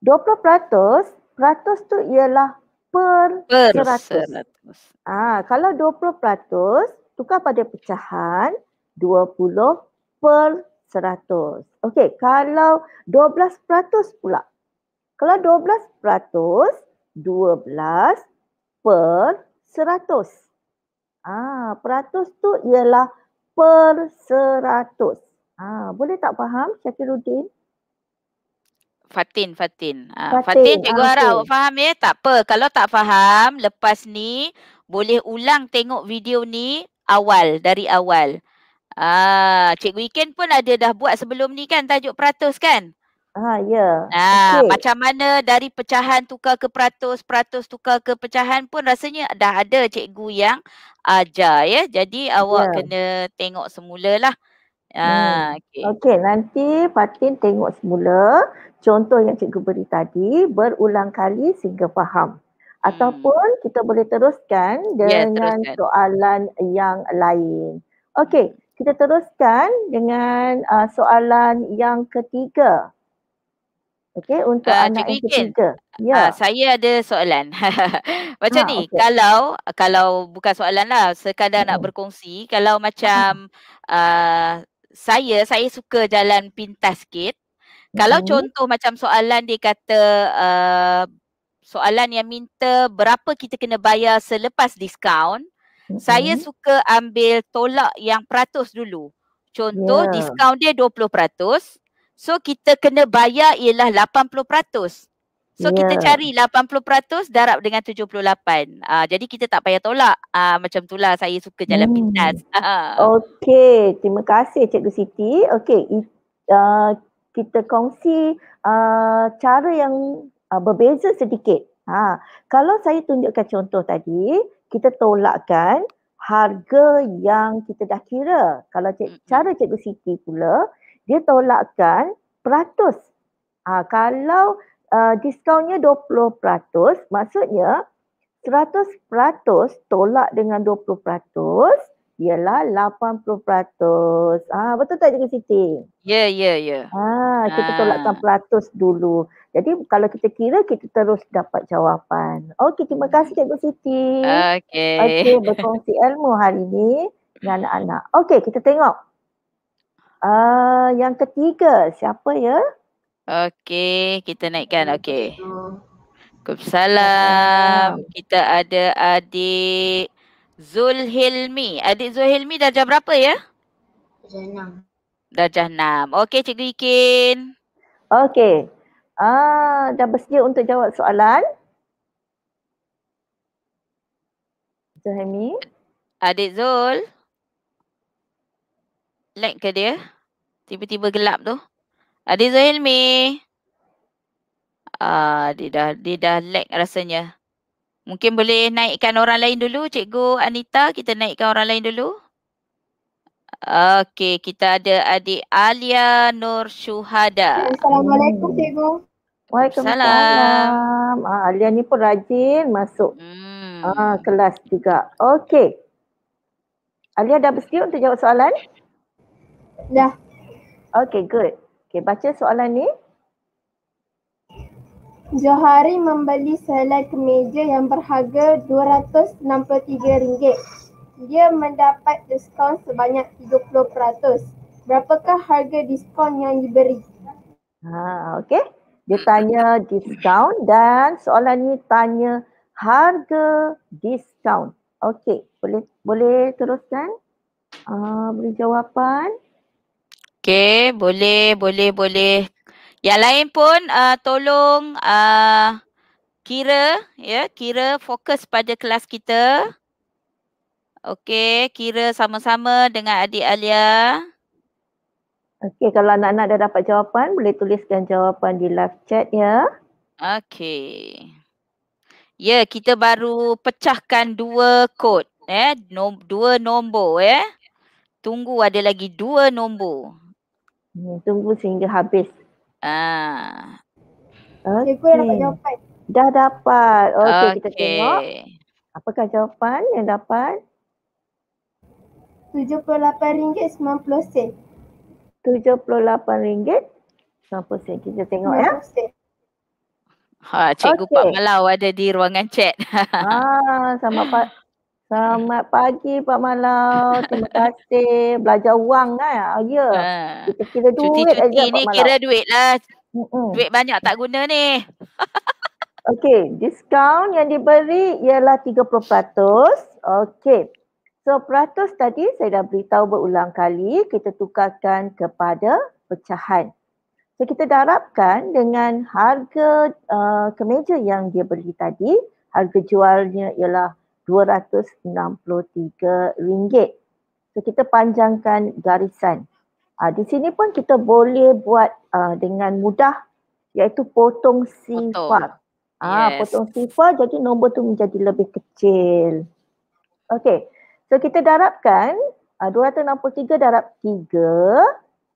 20% peratus, peratus tu ialah per, per 100. seratus. Ah, kalau 20% tukar pada pecahan 20 per seratus. Okey, kalau 12% pula. Kalau 12% 12 per seratus. Ah, peratus tu ialah per seratus. Ha, boleh tak faham Syakiruddin? Fatin, Fatin. Ha, Fatin. Fatin, cikgu ha, harap awak faham ya. Tak apa. Kalau tak faham, lepas ni boleh ulang tengok video ni awal, dari awal. Ah, cikgu Iken pun ada dah buat sebelum ni kan tajuk peratus kan? Ha, ya. Yeah. Ha, okay. Macam mana dari pecahan tukar ke peratus, peratus tukar ke pecahan pun rasanya dah ada cikgu yang ajar ya. Jadi awak yeah. kena tengok semula lah. Ah, hmm. okay. okay, nanti Fatin tengok semula contoh yang cikgu beri tadi berulang kali sehingga faham. Hmm. Ataupun hmm. kita boleh teruskan ya, dengan yeah, teruskan. soalan yang lain. Okay, kita teruskan dengan uh, soalan yang ketiga. Okay, untuk uh, anak yang ketiga. Ya. Uh, saya ada soalan. (laughs) macam ha, ni, okay. kalau kalau bukan soalan lah, sekadar hmm. nak berkongsi, kalau macam... Uh, saya saya suka jalan pintas sikit. Kalau mm-hmm. contoh macam soalan dia kata uh, soalan yang minta berapa kita kena bayar selepas diskaun, mm-hmm. saya mhm. suka ambil tolak yang peratus dulu. Contoh yeah. diskaun dia 20%, so kita kena bayar ialah 80%. So yeah. kita cari 80% darab dengan 78. Uh, ah, jadi kita tak payah tolak. Uh, macam itulah saya suka jalan hmm. pintas. Uh. (laughs) Ah. Okay. Terima kasih Cikgu Siti. Okay. Uh, kita kongsi uh, cara yang uh, berbeza sedikit. Ha. Kalau saya tunjukkan contoh tadi, kita tolakkan harga yang kita dah kira. Kalau cik, cara Cikgu Siti pula, dia tolakkan peratus. Ha, kalau uh, diskaunnya 20%, maksudnya 100% tolak dengan 20% ialah 80%. Ah betul tak Cikgu Siti? Ya, yeah, ya, yeah, ya. Yeah. Ah kita ah. tolakkan peratus dulu. Jadi kalau kita kira kita terus dapat jawapan. Okey, terima hmm. kasih Cikgu Siti. Okey. Okey, berkongsi (laughs) ilmu hari ini dengan anak-anak. Okey, kita tengok. Uh, yang ketiga siapa ya? Yeah? Okey, kita naikkan. Okey. Waalaikumsalam. Kita ada adik Zulhilmi. Adik Zulhilmi darjah berapa ya? Darjah enam. Darjah enam. Okey, Cikgu Ikin. Okey. Ah, dah bersedia untuk jawab soalan? Zulhilmi. Adik Zul. Lag ke dia? Tiba-tiba gelap tu. Adik Zahilmi. Ah, dia dah dia dah lag rasanya. Mungkin boleh naikkan orang lain dulu, Cikgu Anita. Kita naikkan orang lain dulu. Okey, kita ada adik Alia Nur Syuhada. Assalamualaikum, hmm. Cikgu. Waalaikumsalam. Ah, Alia ni pun rajin masuk hmm. ah, kelas juga. Okey. Alia dah bersedia untuk jawab soalan? Dah. Okey, good. Okey, baca soalan ni. Johari membeli selai kemeja yang berharga RM263. Dia mendapat diskaun sebanyak 30%. Berapakah harga diskaun yang diberi? Ha, okey. Dia tanya diskaun dan soalan ni tanya harga diskaun. Okey, boleh boleh teruskan? Ah, uh, boleh jawapan? Okay, boleh, boleh, boleh. Yang lain pun uh, tolong uh, kira, ya, kira fokus pada kelas kita. Okay, kira sama-sama dengan adik Alia. Okay, kalau anak-anak dah dapat jawapan, boleh tuliskan jawapan di live chat, ya. Okay. Ya, yeah, kita baru pecahkan dua kod, eh, no, dua nombor, eh. Tunggu ada lagi dua nombor. Hmm, tunggu sehingga habis. Ah. Okay. Cikgu dah dapat jawapan. Dah dapat. Okey, okay. kita tengok. Apakah jawapan yang dapat? RM78.90. RM78.90. Kita tengok ya. Ha, cikgu okay. Pak Malau ada di ruangan chat. (laughs) ah, sama Pak. Selamat pagi Pak Malau. Terima kasih. Belajar wang kan? Ya. Yeah. Ha. Kita kira duit aja Pak Malau. kira duit lah. Mm-mm. Duit banyak tak guna ni. (laughs) Okey, diskaun yang diberi ialah 30%. Okey. So peratus tadi saya dah beritahu berulang kali kita tukarkan kepada pecahan. So kita darabkan dengan harga uh, kemeja yang dia beri tadi, harga jualnya ialah RM263. So kita panjangkan garisan. Uh, di sini pun kita boleh buat uh, dengan mudah iaitu potong sifar. Ah, yes. Potong sifar jadi nombor tu menjadi lebih kecil. Okey. So kita darabkan ah, uh, 263 darab 3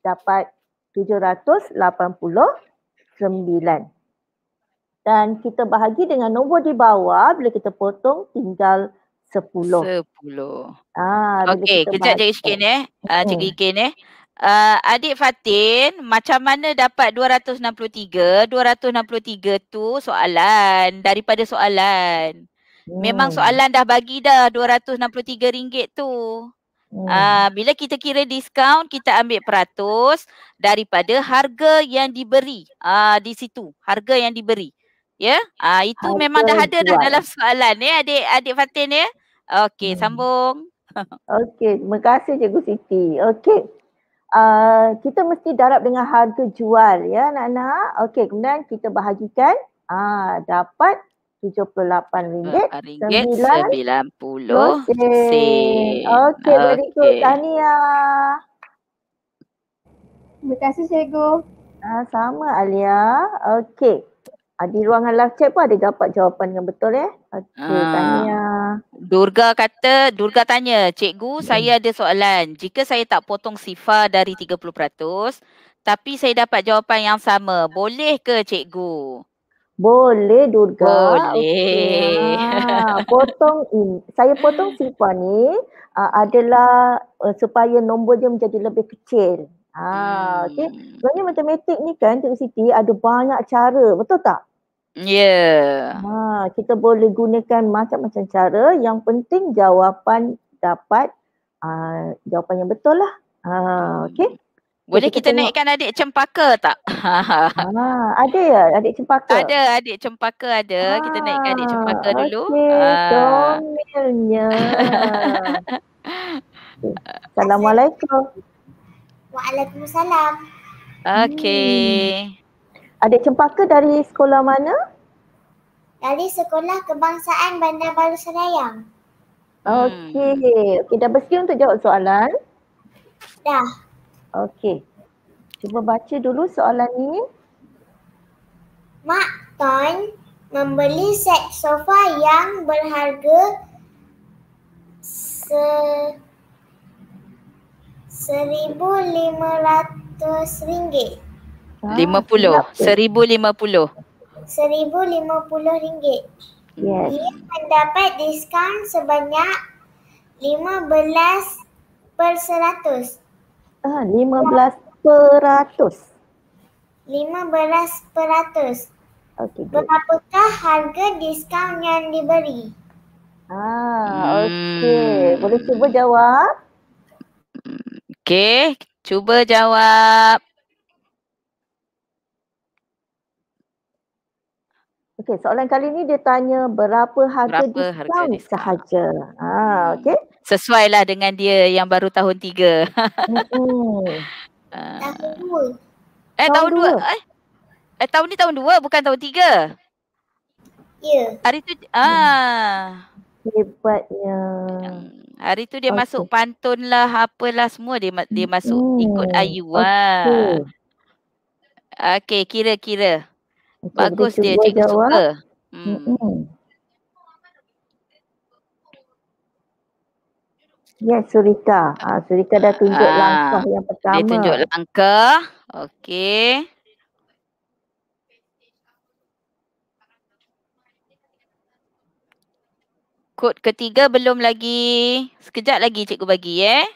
dapat 789 dan kita bahagi dengan nombor di bawah bila kita potong tinggal 10. 10. Ah okay, kita kejap je sikit eh. Ah uh, hmm. cikgu Ikin eh. Uh, adik Fatin macam mana dapat 263? 263 tu soalan daripada soalan. Hmm. Memang soalan dah bagi dah 263 ringgit tu. Hmm. Uh, bila kita kira diskaun kita ambil peratus daripada harga yang diberi. uh, di situ harga yang diberi. Ya, yeah? uh, itu Hantar memang dah ada dah dalam soalan ya, adik adik Fatin ya. Okey, hmm. sambung. (laughs) Okey, terima kasih Cikgu Siti. Okey. Uh, kita mesti darab dengan harga jual ya anak-anak. Okey, kemudian kita bahagikan ah uh, dapat RM78.90 Okey, berikut Tania. Terima kasih Cikgu. Ah, uh, sama Alia. Okey. Ha, di ruangan live chat pun ada dapat jawapan dengan betul eh. Okay, ha. Ah. tanya. Durga kata, Durga tanya, cikgu hmm. saya ada soalan. Jika saya tak potong sifar dari 30%, tapi saya dapat jawapan yang sama, boleh ke cikgu? Boleh Durga. Boleh. Okay. Ha, ah, potong in. Saya potong sifar ni uh, adalah uh, supaya nombor dia menjadi lebih kecil. Ah, okay. Hmm. Sebenarnya matematik ni kan Cik Siti ada banyak cara, betul tak? Yeah. Ha, kita boleh gunakan macam-macam cara. Yang penting jawapan dapat uh, jawapan yang betul lah. Uh, ha, hmm. okay. Boleh kita, kita naikkan adik cempaka tak? Ah, (laughs) ada ya adik cempaka? Ada, adik cempaka ada. Ha, kita naikkan adik cempaka okay, dulu. Okey, ha. domilnya. (laughs) Assalamualaikum. Waalaikumsalam. Okey. Hmm. Adik Cempaka dari sekolah mana? Dari Sekolah Kebangsaan Bandar Baru Serayang. Okey. Hmm. Okey, dah bersih untuk jawab soalan? Dah. Okey. Cuba baca dulu soalan ni. Mak Ton membeli set sofa yang berharga se seribu lima ratus ringgit. Ah, lima puluh. Seribu lima puluh. Seribu lima puluh ringgit. Yes. Ia mendapat diskaun sebanyak lima belas per seratus. Ah, lima belas peratus. Lima belas peratus. Okey. Berapakah harga diskaun yang diberi? Ah, hmm. okey. Boleh cuba jawab? Hmm, okey, cuba jawab. Okey, soalan kali ni dia tanya berapa harga berapa diskaun harga diskaun sahaja. Ah, hmm. Ha, okey. Sesuailah dengan dia yang baru tahun 3. Hmm. (laughs) Ah. tahun 2. Eh, tahun 2. Eh? eh, tahun ni tahun 2 bukan tahun 3. Ya. Yeah. Hari tu ah. Hebatnya. Hmm, hari tu dia okay. masuk pantun lah, apalah semua dia dia masuk hmm. ikut Ayu ah. Okey, kira-kira. Bagus dia cikgu jawab. suka. Hmm. hmm Ya Surika. Ah Surika dah tunjuk ah, langkah yang pertama. Dia tunjuk langkah. Okey. Kod ketiga belum lagi. Sekejap lagi cikgu bagi eh.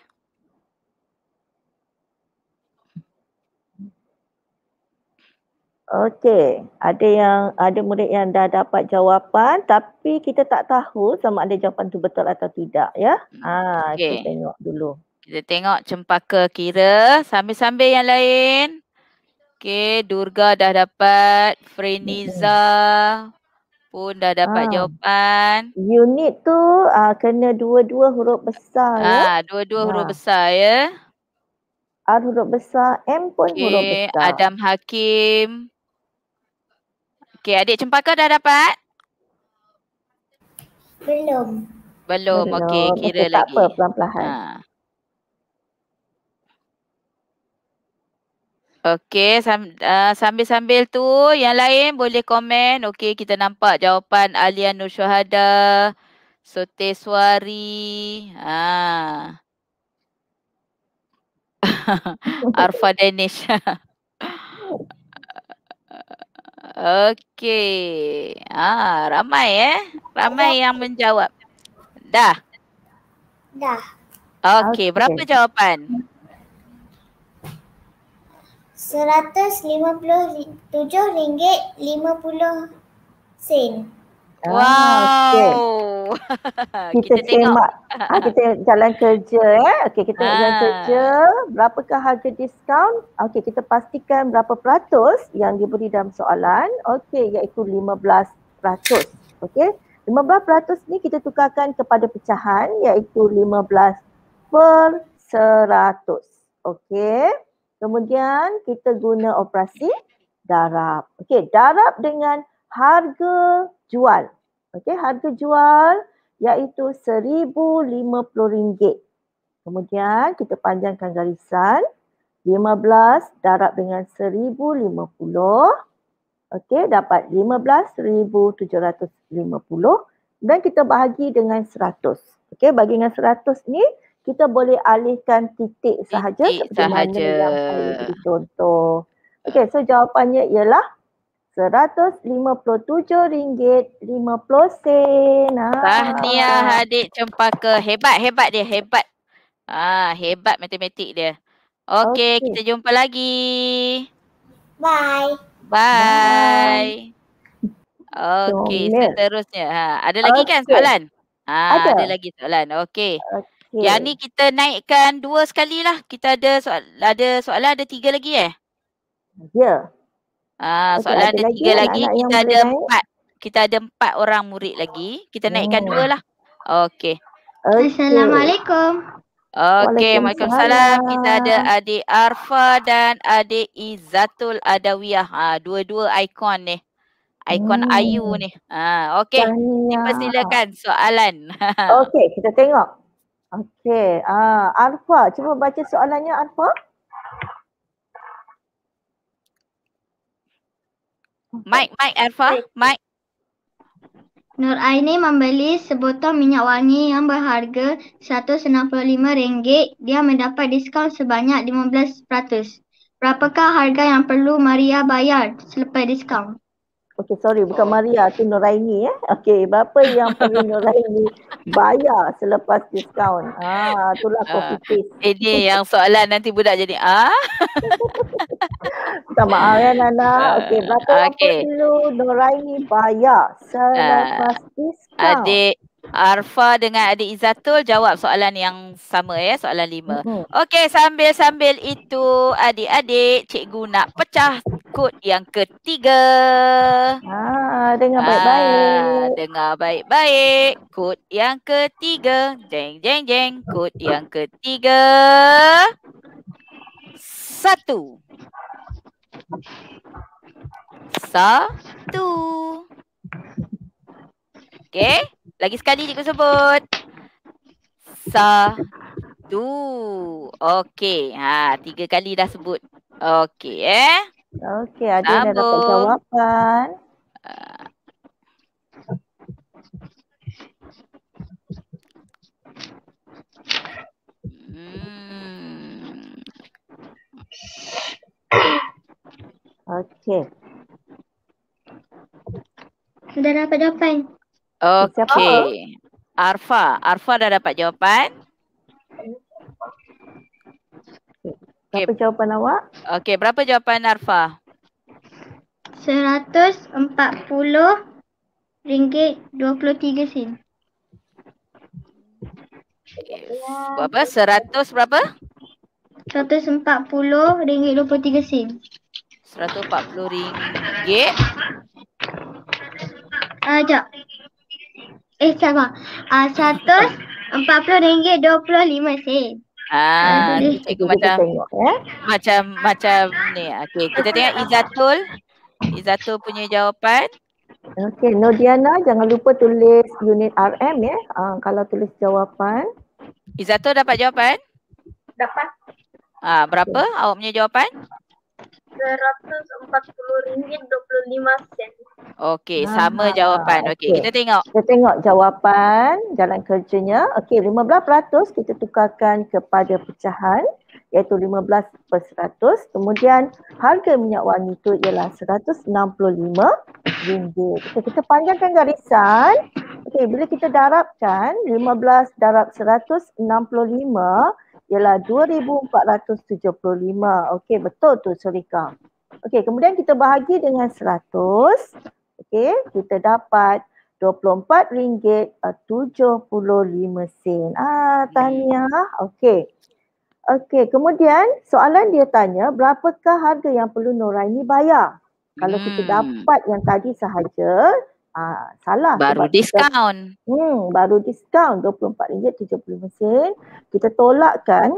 Okey, ada yang ada murid yang dah dapat jawapan tapi kita tak tahu sama ada jawapan tu betul atau tidak ya. Ha, hmm, ah, okay. kita tengok dulu. Kita tengok cempaka kira sambil-sambil yang lain. Okey, Durga dah dapat, Freniza pun dah dapat ha. jawapan. Unit tu uh, kena dua-dua huruf besar ha, ya. Ah, dua-dua ha. huruf besar ya. R huruf besar, M pun okay. huruf besar. Adam Hakim, Okey, adik cempaka dah dapat? Belum. Belum, Belum. okey. Kira okay, lagi. Tak apa, pelan-pelan. Ha. Okey, uh, sambil-sambil tu yang lain boleh komen. Okey, kita nampak jawapan Alia Nur Syuhada, Soteswari. Ha. (laughs) Arfa Danish. (laughs) Okey. Ah, ramai eh. Ramai dah. yang menjawab. Dah. Dah. Okey, okay. berapa jawapan? 157 ringgit 50 sen. Ah, wow. Okay. (laughs) kita, kita tengok. Ha, (laughs) kita jalan kerja eh. Okey, kita ha. jalan ah. kerja. Berapakah harga diskaun? Okey, kita pastikan berapa peratus yang diberi dalam soalan. Okey, iaitu 15%. Okey. 15% ni kita tukarkan kepada pecahan iaitu 15 per 100. Okey. Kemudian kita guna operasi darab. Okey, darab dengan harga jual. Okey, harga jual iaitu RM1,050. Kemudian kita panjangkan garisan 15 darab dengan 1,050. Okey, dapat RM15,750 dan kita bahagi dengan 100. Okey, bagi dengan 100 ni kita boleh alihkan titik sahaja. Titik sahaja. contoh. Okey, so jawapannya ialah RM157.50. Ah. Tahniah adik cempaka. Hebat-hebat dia. Hebat. Ah, hebat matematik dia. Okey, okay. kita jumpa lagi. Bye. Bye. Bye. Okey, seterusnya. Ha, ada lagi okay. kan soalan? Ha, ada. ada lagi soalan. Okey. Okay. Yang ni kita naikkan dua sekali lah. Kita ada soal ada soalan ada tiga lagi eh? Ya. Yeah. Ah, soalan okay, ada, ada tiga lagi, lagi. kita ada empat. Kita ada empat orang murid lagi. Kita naikkan hmm. dua lah. Okey. Okay. Assalamualaikum. Okey, Waalaikumsalam. Kita ada adik Arfa dan adik Izzatul Adawiyah. Ha, dua-dua ikon ni. Ikon hmm. Ayu ni. Ha, okey. silakan soalan. (laughs) Okay, kita tengok. Okay, Uh, ah, Arfa, cuba baca soalannya Arfa. Mike, Mike, Erfa, Mike. Nur Aini membeli sebotol minyak wangi yang berharga RM165. Dia mendapat diskaun sebanyak 15%. Berapakah harga yang perlu Maria bayar selepas diskaun? Okey sorry bukan oh. Maria tu Nuraini eh. Okey berapa yang perlu Nuraini bayar selepas diskaun? Ah itulah ah, copy paste. Uh, ini yang soalan nanti budak jadi ah. (laughs) Minta maaf ya Nana. Ah, Okey berapa okay. yang perlu Nuraini bayar selepas uh, diskaun? Adik Arfa dengan adik Izatul jawab soalan yang sama ya soalan lima. mm mm-hmm. Okey sambil-sambil itu adik-adik cikgu nak pecah berikut yang ketiga. Ah, dengar ah, baik-baik. Ah, dengar baik-baik. Kod yang ketiga. Jeng jeng jeng. Kod yang ketiga. Satu. Satu. Okey, lagi sekali cikgu sebut. Satu. Okey, ha tiga kali dah sebut. Okey eh. Okey, ada yang dapat jawapan. Hmm. Okey. Dah dapat jawapan. Okey. Arfa, Arfa dah dapat jawapan? Okay. Apa jawapan awak? Okey, berapa jawapan Arfa? Seratus empat puluh ringgit dua puluh tiga sen. Berapa? Seratus berapa? Seratus empat puluh ringgit dua puluh tiga sen. Seratus empat puluh ringgit. Ah, sekejap. Eh, sekejap. Ah, seratus empat puluh ringgit dua puluh lima sen. Ah, cikgu macam eh. macam macam ni. Okey, kita tengok Izatul. Izatul punya jawapan. Okey, Nodiana jangan lupa tulis unit RM ya. Uh, kalau tulis jawapan. Izatul dapat jawapan? Dapat. Ah, berapa okay. awak punya jawapan? 14025 Okey, ah, sama jawapan. Okey, okay. kita tengok. Kita tengok jawapan jalan kerjanya. Okey, 15% kita tukarkan kepada pecahan iaitu 15 per 100. Kemudian harga minyak wangi itu ialah RM165. Okay, kita panjangkan garisan. Okey, bila kita darabkan 15 darab 165 ialah 2475. Okey, betul tu Surika. Okey, kemudian kita bahagi dengan 100. Okey, kita dapat RM24.75. Uh, sen. Ah, tanya, Okey. Okey, kemudian soalan dia tanya berapakah harga yang perlu Noraini bayar? Kalau kita hmm. dapat yang tadi sahaja, Ah, salah. Baru diskaun. Hmm, baru diskaun RM24.75. Kita tolakkan.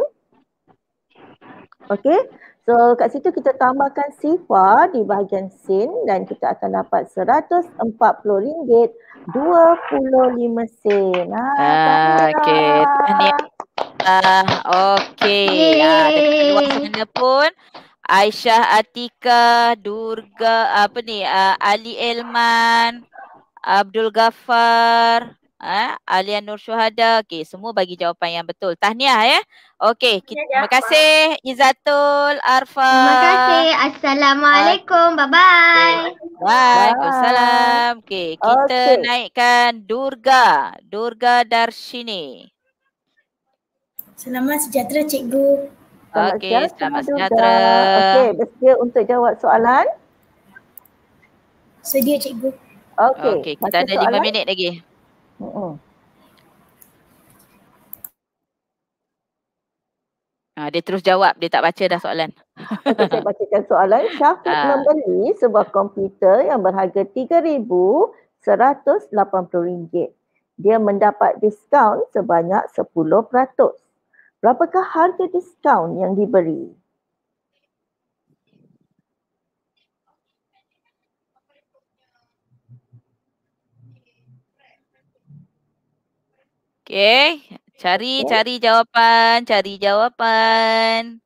Okey. So kat situ kita tambahkan siwa di bahagian sin dan kita akan dapat RM140.25. Ah, ah okey. Tahniah. Ah, okey. Ah, dekat luar sana pun Aisyah Atika, Durga, apa ni, uh, Ali Elman, Abdul Ghaffar, eh, Alia Nur Syuhada. Okey, semua bagi jawapan yang betul. Tahniah ya. Eh. Okey, kita, terima kasih Izatul Arfa. Terima kasih. Assalamualaikum. Bye bye. Waalaikumsalam. Okey, kita okay. naikkan Durga. Durga Darshini. Selamat sejahtera cikgu. Okey, selamat sejahtera. Okey, bersedia untuk jawab soalan? Sedia cikgu. Okey, okay, kita ada lima minit lagi. Uh-uh. dia terus jawab, dia tak baca dah soalan. Okay, saya bacakan soalan. (laughs) Syafiq uh. membeli sebuah komputer yang berharga RM3,180. Dia mendapat diskaun sebanyak 10%. Berapakah harga diskaun yang diberi? Okay. Cari, okay. cari jawapan. Cari jawapan.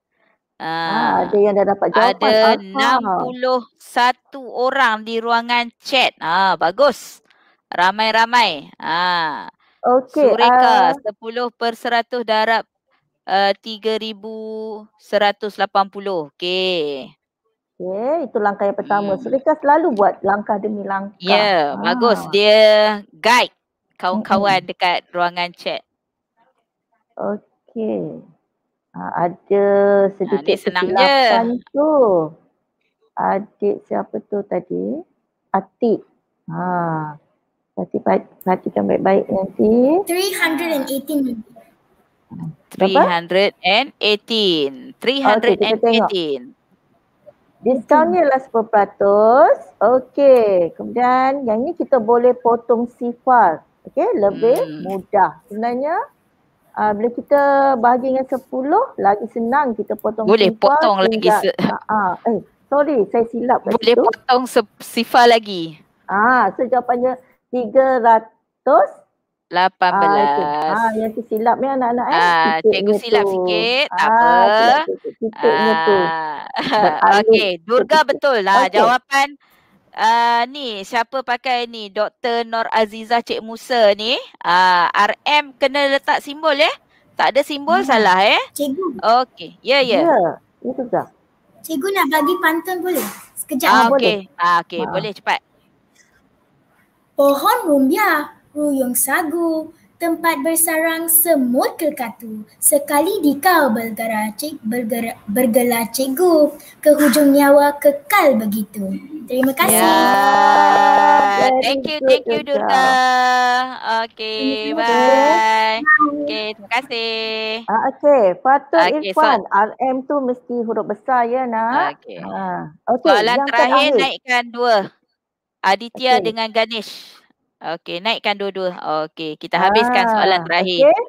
Ah, ah ada yang dah dapat jawapan. Ada 61 orang di ruangan chat. Ah, bagus. Ramai-ramai. Ah. Okay. Sureka, ah. uh, 10 per 100 darab uh, 3,180. Okay. Okay, itu langkah yang pertama. Hmm. Sureka selalu buat langkah demi langkah. Ya, yeah, ah. bagus. Dia guide kawan-kawan dekat ruangan chat. Okey. Uh, ada sedikit senangnya. je. tu. Adik siapa tu tadi? Atik. Ha. Nanti perhatikan baik-baik nanti. 318. Berapa? 318. 318. Okay, Diskaunnya lah peratus, okay. Kemudian yang ni kita boleh potong sifar. Okey, lebih hmm. mudah. Sebenarnya uh, bila kita bahagi dengan 10 lagi senang kita potong Boleh sifar potong lagi. Se- uh, eh, sorry, saya silap Boleh situ. potong se- sifar lagi. Ah, uh, so jawapannya 300 18. Ah, okay. uh, yang tu silap ni anak-anak eh. Ah, uh, cikgu silap tu. sikit. Tak apa. Ah, uh, okey, Durga betul lah okay. jawapan. Ah, ni siapa pakai ni Dr. Nor Aziza Cik Musa ni uh, ah, RM kena letak simbol ya eh? Tak ada simbol hmm. salah eh Cikgu Okey ya ya Ya itu dah Cikgu nak bagi pantun boleh? Sekejap ah, okay. boleh ah, Okey ah. boleh cepat Pohon rumbia, ruyung sagu, tempat bersarang semut kekatu. Sekali dikau bergerak, cik, bergerak, bergelar cikgu, ke hujung nyawa kekal begitu. Terima ya. kasih. Yeah. Thank you, thank you Duta. Okay, bye. Okay, terima kasih. Uh, okay, patut okay, Irfan. So, RM tu mesti huruf besar ya nak. Okay. Uh, okay. Soalan yang terakhir naikkan dua. Aditya okay. dengan Ganesh. Okey, naikkan dua-dua. Okey, kita ah, habiskan ah, soalan terakhir. Okey.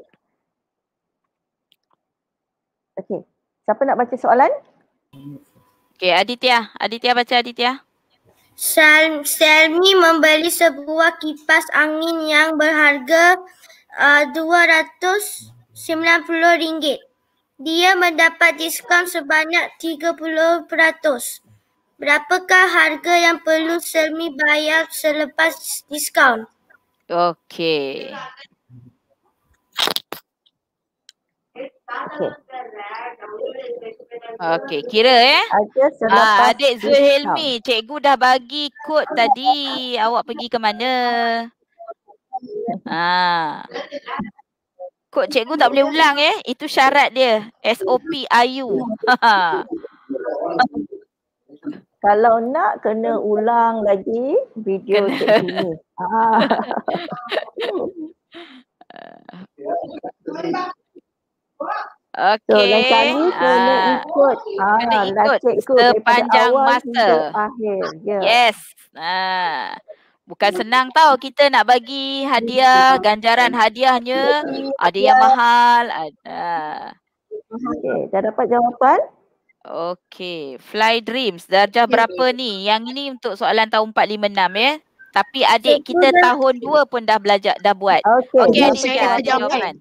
Okey. Siapa nak baca soalan? Okey, Aditya. Aditya baca Aditya. Sel Selmi membeli sebuah kipas angin yang berharga uh, RM290. Dia mendapat diskaun sebanyak 30%. Berapakah harga yang perlu Selmi bayar selepas diskaun? Okey. Okey. Okey, kira eh. Okay, ah, Adik Zuhilmi, cikgu dah bagi kod tadi. Awak pergi ke mana? Ah. Kod cikgu tak boleh ulang eh. Itu syarat dia. SOP IU. (laughs) kalau nak kena ulang lagi video kena. (laughs) Ah. okay. (laughs) So, dan kami kena ah, ikut, ah, kena ikut, lah, cik ikut sepanjang awal masa. Akhir. Ya. Yes. Ah. Bukan senang tau kita nak bagi hadiah, ganjaran hadiahnya. Ada yang ya. mahal. Ada. Okay, dah dapat jawapan? Okey, Fly Dreams. Darjah berapa ni? Yang ini untuk soalan tahun 4, 5, 6 ya. Tapi adik kita tahun 2 pun dah belajar, dah buat. Okey, Okay, okay adik, adik, adik jawapan.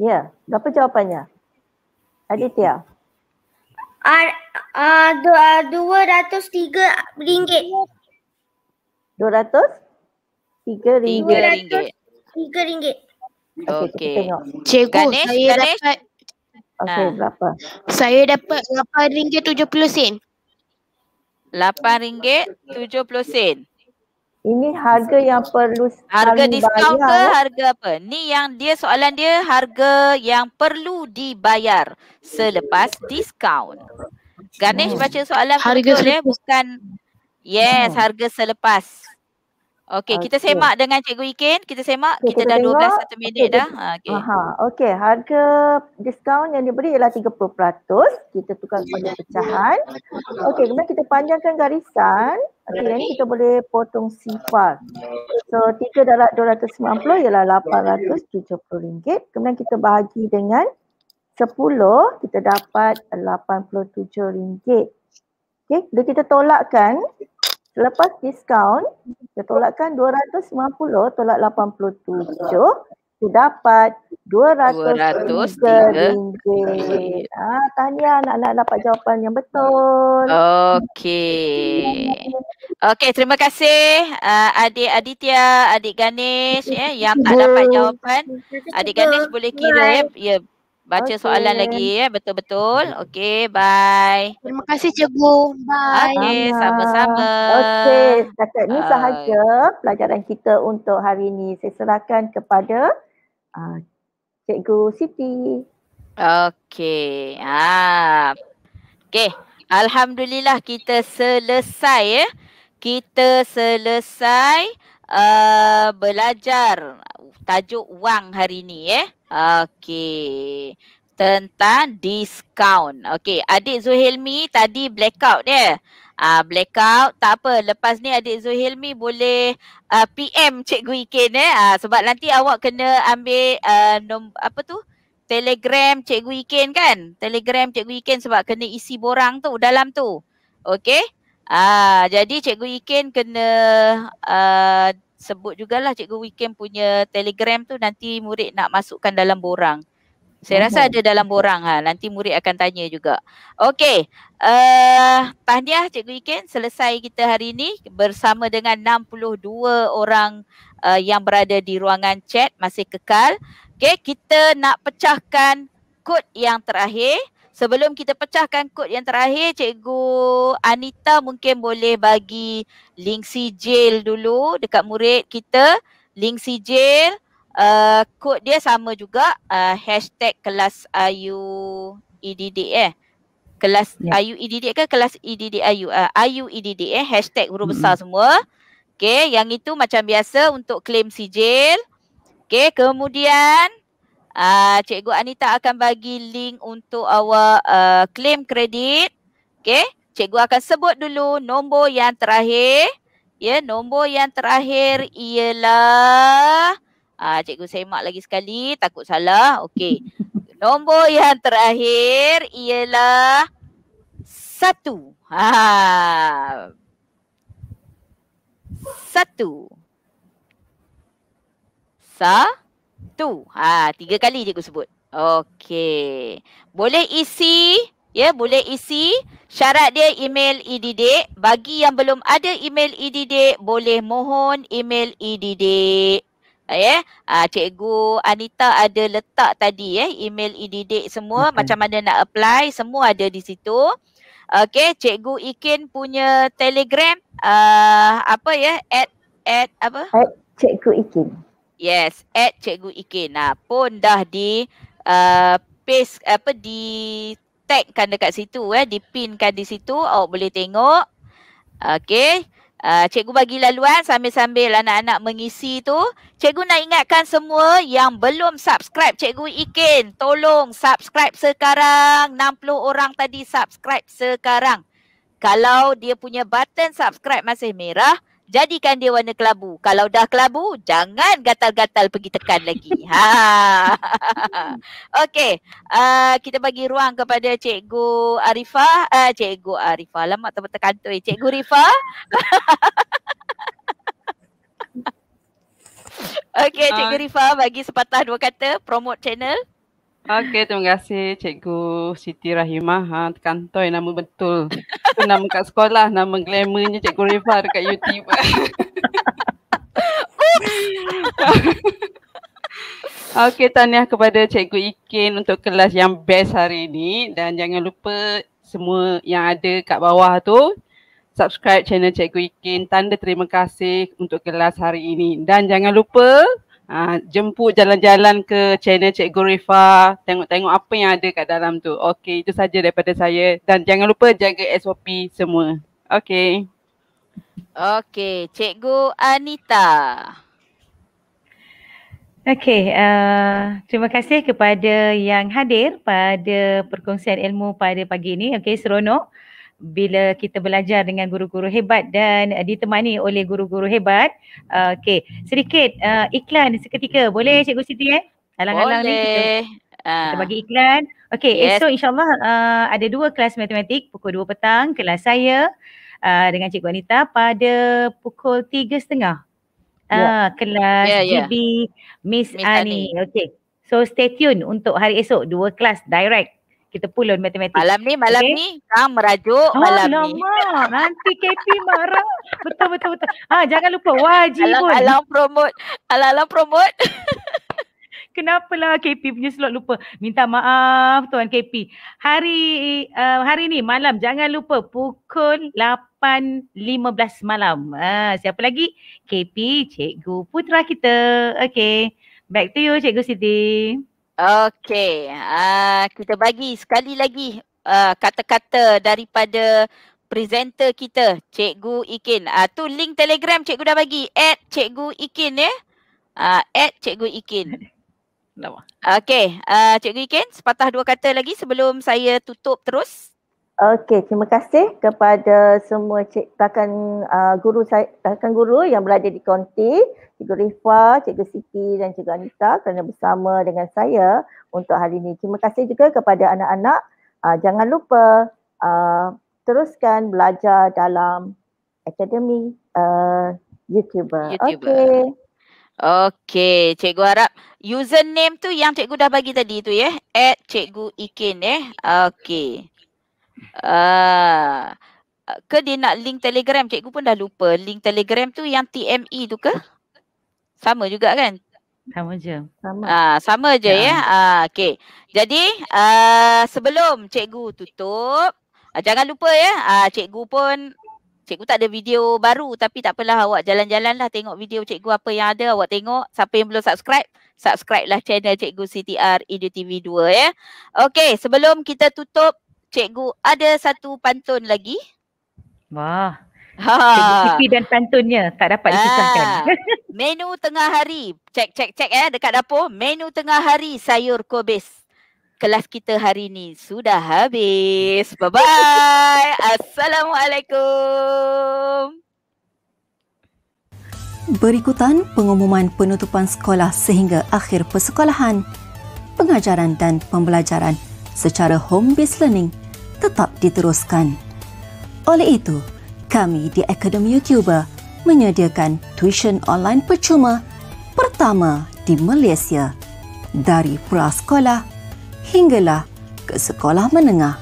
Ya, berapa jawapannya? Aditya. Ah, ah, dua ratus tiga ringgit. Dua ratus? Tiga ringgit. Tiga ringgit. Okey. Okay. Cikgu, Ganesh, saya Ganesh. dapat Okay, ah. ha. berapa? Saya dapat RM8.70. RM8.70. Ini harga yang perlu harga diskaun ke harga apa? Ni yang dia soalan dia harga yang perlu dibayar selepas diskaun. Ganesh oh. baca soalan betul ya bukan yes hmm. harga selepas Okey, kita okay. semak dengan Cikgu Ikin. Kita semak. Okay, kita, kita dah tengok. 12 satu minit okay. dah. Ah, okay. Aha. Okey, harga diskaun yang diberi ialah 30%. Kita tukar kepada pecahan. Okey, kemudian kita panjangkan garisan. Okey, ini kita boleh potong sifar. So, 3 darat 290 ialah RM870. Kemudian kita bahagi dengan 10, kita dapat RM87. Okey, bila kita tolakkan, Selepas diskaun, kita tolakkan 290 tolak 87 kita dapat RM203. Ah, tanya anak-anak dapat jawapan yang betul. Okey. Okey, terima kasih uh, adik Aditya, adik Ganesh ya, yang tak dapat jawapan. Adik Ganesh boleh kira ya baca okay. soalan lagi ya eh. betul-betul. Hmm. Okey, bye. Terima kasih cikgu. Bye. Okey, sama-sama. Okey, setakat ni sahaja pelajaran kita untuk hari ini. Saya serahkan kepada uh, cikgu Siti. Okey. Ah. Okey, alhamdulillah kita selesai ya. Eh. Kita selesai Eh, belajar tajuk wang hari ni eh. Okey. Tentang discount. Okey, adik Zuhilmi tadi blackout dia. Ah uh, blackout tak apa. Lepas ni adik Zuhilmi boleh uh, ah, PM Cikgu Ikin eh. Uh, sebab nanti awak kena ambil uh, nom- apa tu? Telegram Cikgu Ikin kan? Telegram Cikgu Ikin sebab kena isi borang tu dalam tu. Okey. Ah, jadi Cikgu Iken kena uh, sebut jugalah Cikgu Iken punya telegram tu nanti murid nak masukkan dalam borang. Saya rasa mhm. ada dalam borang ha. Nanti murid akan tanya juga. Okey. Uh, tahniah Cikgu Iken. Selesai kita hari ini bersama dengan 62 orang uh, yang berada di ruangan chat masih kekal. Okey. Kita nak pecahkan kod yang terakhir. Sebelum kita pecahkan kod yang terakhir, Cikgu Anita mungkin boleh bagi link sijil dulu dekat murid kita. Link sijil, uh, kod dia sama juga, uh, hashtag kelas IU EDD eh. Kelas yeah. IU EDD ke kelas EDD IU? Uh, IU EDD eh, hashtag huruf mm-hmm. semua. Okay, yang itu macam biasa untuk claim sijil. Okay, kemudian uh, Cikgu Anita akan bagi link untuk awak uh, claim kredit. Okay. Cikgu akan sebut dulu nombor yang terakhir. Ya, yeah, nombor yang terakhir ialah... Uh, cikgu semak lagi sekali, takut salah. Okay. Nombor yang terakhir ialah satu. Ha. Satu. Sa. Tu, Ha, tiga kali cikgu sebut. Okey. Boleh isi. Ya, boleh isi. Syarat dia email ididik. E Bagi yang belum ada email ididik, e boleh mohon email ididik. E ha, ya, ha, cikgu Anita ada letak tadi ya, email ididik semua. Okay. Macam mana nak apply, semua ada di situ. Okey, cikgu Ikin punya telegram. Uh, apa ya, at, at apa? At cikgu Ikin. Yes, at Cikgu Ikin. Nah, pun dah di uh, paste apa di tagkan dekat situ eh, di pinkan di situ. Awak boleh tengok. Okay, Uh, cikgu bagi laluan sambil-sambil anak-anak mengisi tu. Cikgu nak ingatkan semua yang belum subscribe Cikgu Ikin, tolong subscribe sekarang. 60 orang tadi subscribe sekarang. Kalau dia punya button subscribe masih merah, jadikan dia warna kelabu. Kalau dah kelabu, jangan gatal-gatal pergi tekan lagi. (laughs) Ha. (laughs) Okey, uh, kita bagi ruang kepada Cikgu Arifah. Uh, Cikgu Arifah, lama tak terkantoi. Eh. Cikgu Rifah. (laughs) Okey, Cikgu uh, ah. Rifah bagi sepatah dua kata promote channel. Okey, terima kasih Cikgu Siti Rahimah. Ha, kantoi nama betul. Itu nama kat sekolah, nama glamournya Cikgu Rifa dekat YouTube. (laughs) Okey, tanya kepada Cikgu Ikin untuk kelas yang best hari ini. Dan jangan lupa semua yang ada kat bawah tu, subscribe channel Cikgu Ikin. Tanda terima kasih untuk kelas hari ini. Dan jangan lupa uh, jemput jalan-jalan ke channel Cikgu Rifa, tengok-tengok apa yang ada kat dalam tu. Okey, itu saja daripada saya dan jangan lupa jaga SOP semua. Okey. Okey, Cikgu Anita. Okey, uh, terima kasih kepada yang hadir pada perkongsian ilmu pada pagi ini. Okey, seronok bila kita belajar dengan guru-guru hebat dan uh, ditemani oleh guru-guru hebat. Uh, eh, Okey, sedikit uh, iklan seketika. Boleh Cikgu Siti eh? Alang-alang Boleh. Ni kita. Ah. Kita bagi iklan. Okey, yes. esok insyaAllah uh, ada dua kelas matematik pukul 2 petang. Kelas saya uh, dengan Cikgu Anita pada pukul 3.30. Uh, ya. ah, kelas yeah, yeah. GB Miss, Miss Ani. Ani. Okey, so stay tune untuk hari esok. Dua kelas direct kita pulun matematik. Malam ni, malam okay. ni, kang merajuk oh, malam lama. ni. nanti KP marah. Betul, betul, betul. Ah, jangan lupa, wajib alam, pun. Alam promote. Alam, alam promote. (laughs) Kenapalah KP punya slot lupa. Minta maaf Tuan KP. Hari uh, hari ni malam jangan lupa pukul 8.15 malam. Uh, siapa lagi? KP Cikgu Putra kita. Okay. Back to you Cikgu Siti. Okey, uh, kita bagi sekali lagi uh, kata-kata daripada presenter kita, Cikgu Ikin. Uh, tu link telegram Cikgu dah bagi, at Cikgu Ikin ya. Eh? Uh, at Cikgu Ikin. Okey, uh, Cikgu Ikin, sepatah dua kata lagi sebelum saya tutup terus Okey, terima kasih kepada semua cik, rakan uh, guru saya, rakan guru yang berada di konti, Cikgu Rifa, Cikgu Siti dan Cikgu Anita kerana bersama dengan saya untuk hari ini. Terima kasih juga kepada anak-anak. Uh, jangan lupa uh, teruskan belajar dalam Akademi uh, YouTuber. YouTuber. Okey. Okey, cikgu harap username tu yang cikgu dah bagi tadi tu ya. Yeah? At cikgu Ikin ya. Yeah? Okey. Ah. ke dia nak link telegram cikgu pun dah lupa link telegram tu yang TME tu ke sama juga kan sama je sama ah sama je ya, ya? ah okey jadi uh, sebelum cikgu tutup uh, jangan lupa ya uh, cikgu pun Cikgu tak ada video baru tapi tak apalah awak jalan-jalan lah tengok video cikgu apa yang ada awak tengok. Siapa yang belum subscribe, subscribe lah channel cikgu CTR Edu TV 2 ya. Okey, sebelum kita tutup cikgu ada satu pantun lagi. Wah. Ha. Cikgu dan pantunnya tak dapat ha. dipisahkan. Ha. (laughs) Menu tengah hari. Cek cek cek eh dekat dapur. Menu tengah hari sayur kobis. Kelas kita hari ni sudah habis. Bye bye. (laughs) Assalamualaikum. Berikutan pengumuman penutupan sekolah sehingga akhir persekolahan. Pengajaran dan pembelajaran secara home-based learning tetap diteruskan. Oleh itu, kami di Akademi YouTuber menyediakan tuition online percuma pertama di Malaysia dari prasekolah hinggalah ke sekolah menengah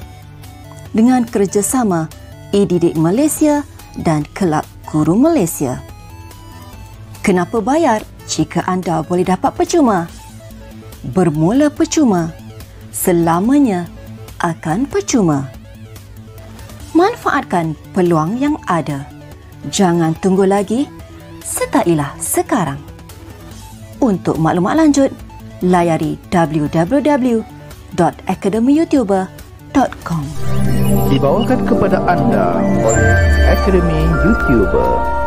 dengan kerjasama eDidik Malaysia dan Kelab Guru Malaysia. Kenapa bayar jika anda boleh dapat percuma? Bermula percuma selamanya akan percuma. Manfaatkan peluang yang ada. Jangan tunggu lagi. Sertailah sekarang. Untuk maklumat lanjut, layari www.academyyoutuber.com. Dibawakan kepada anda oleh Academy YouTuber.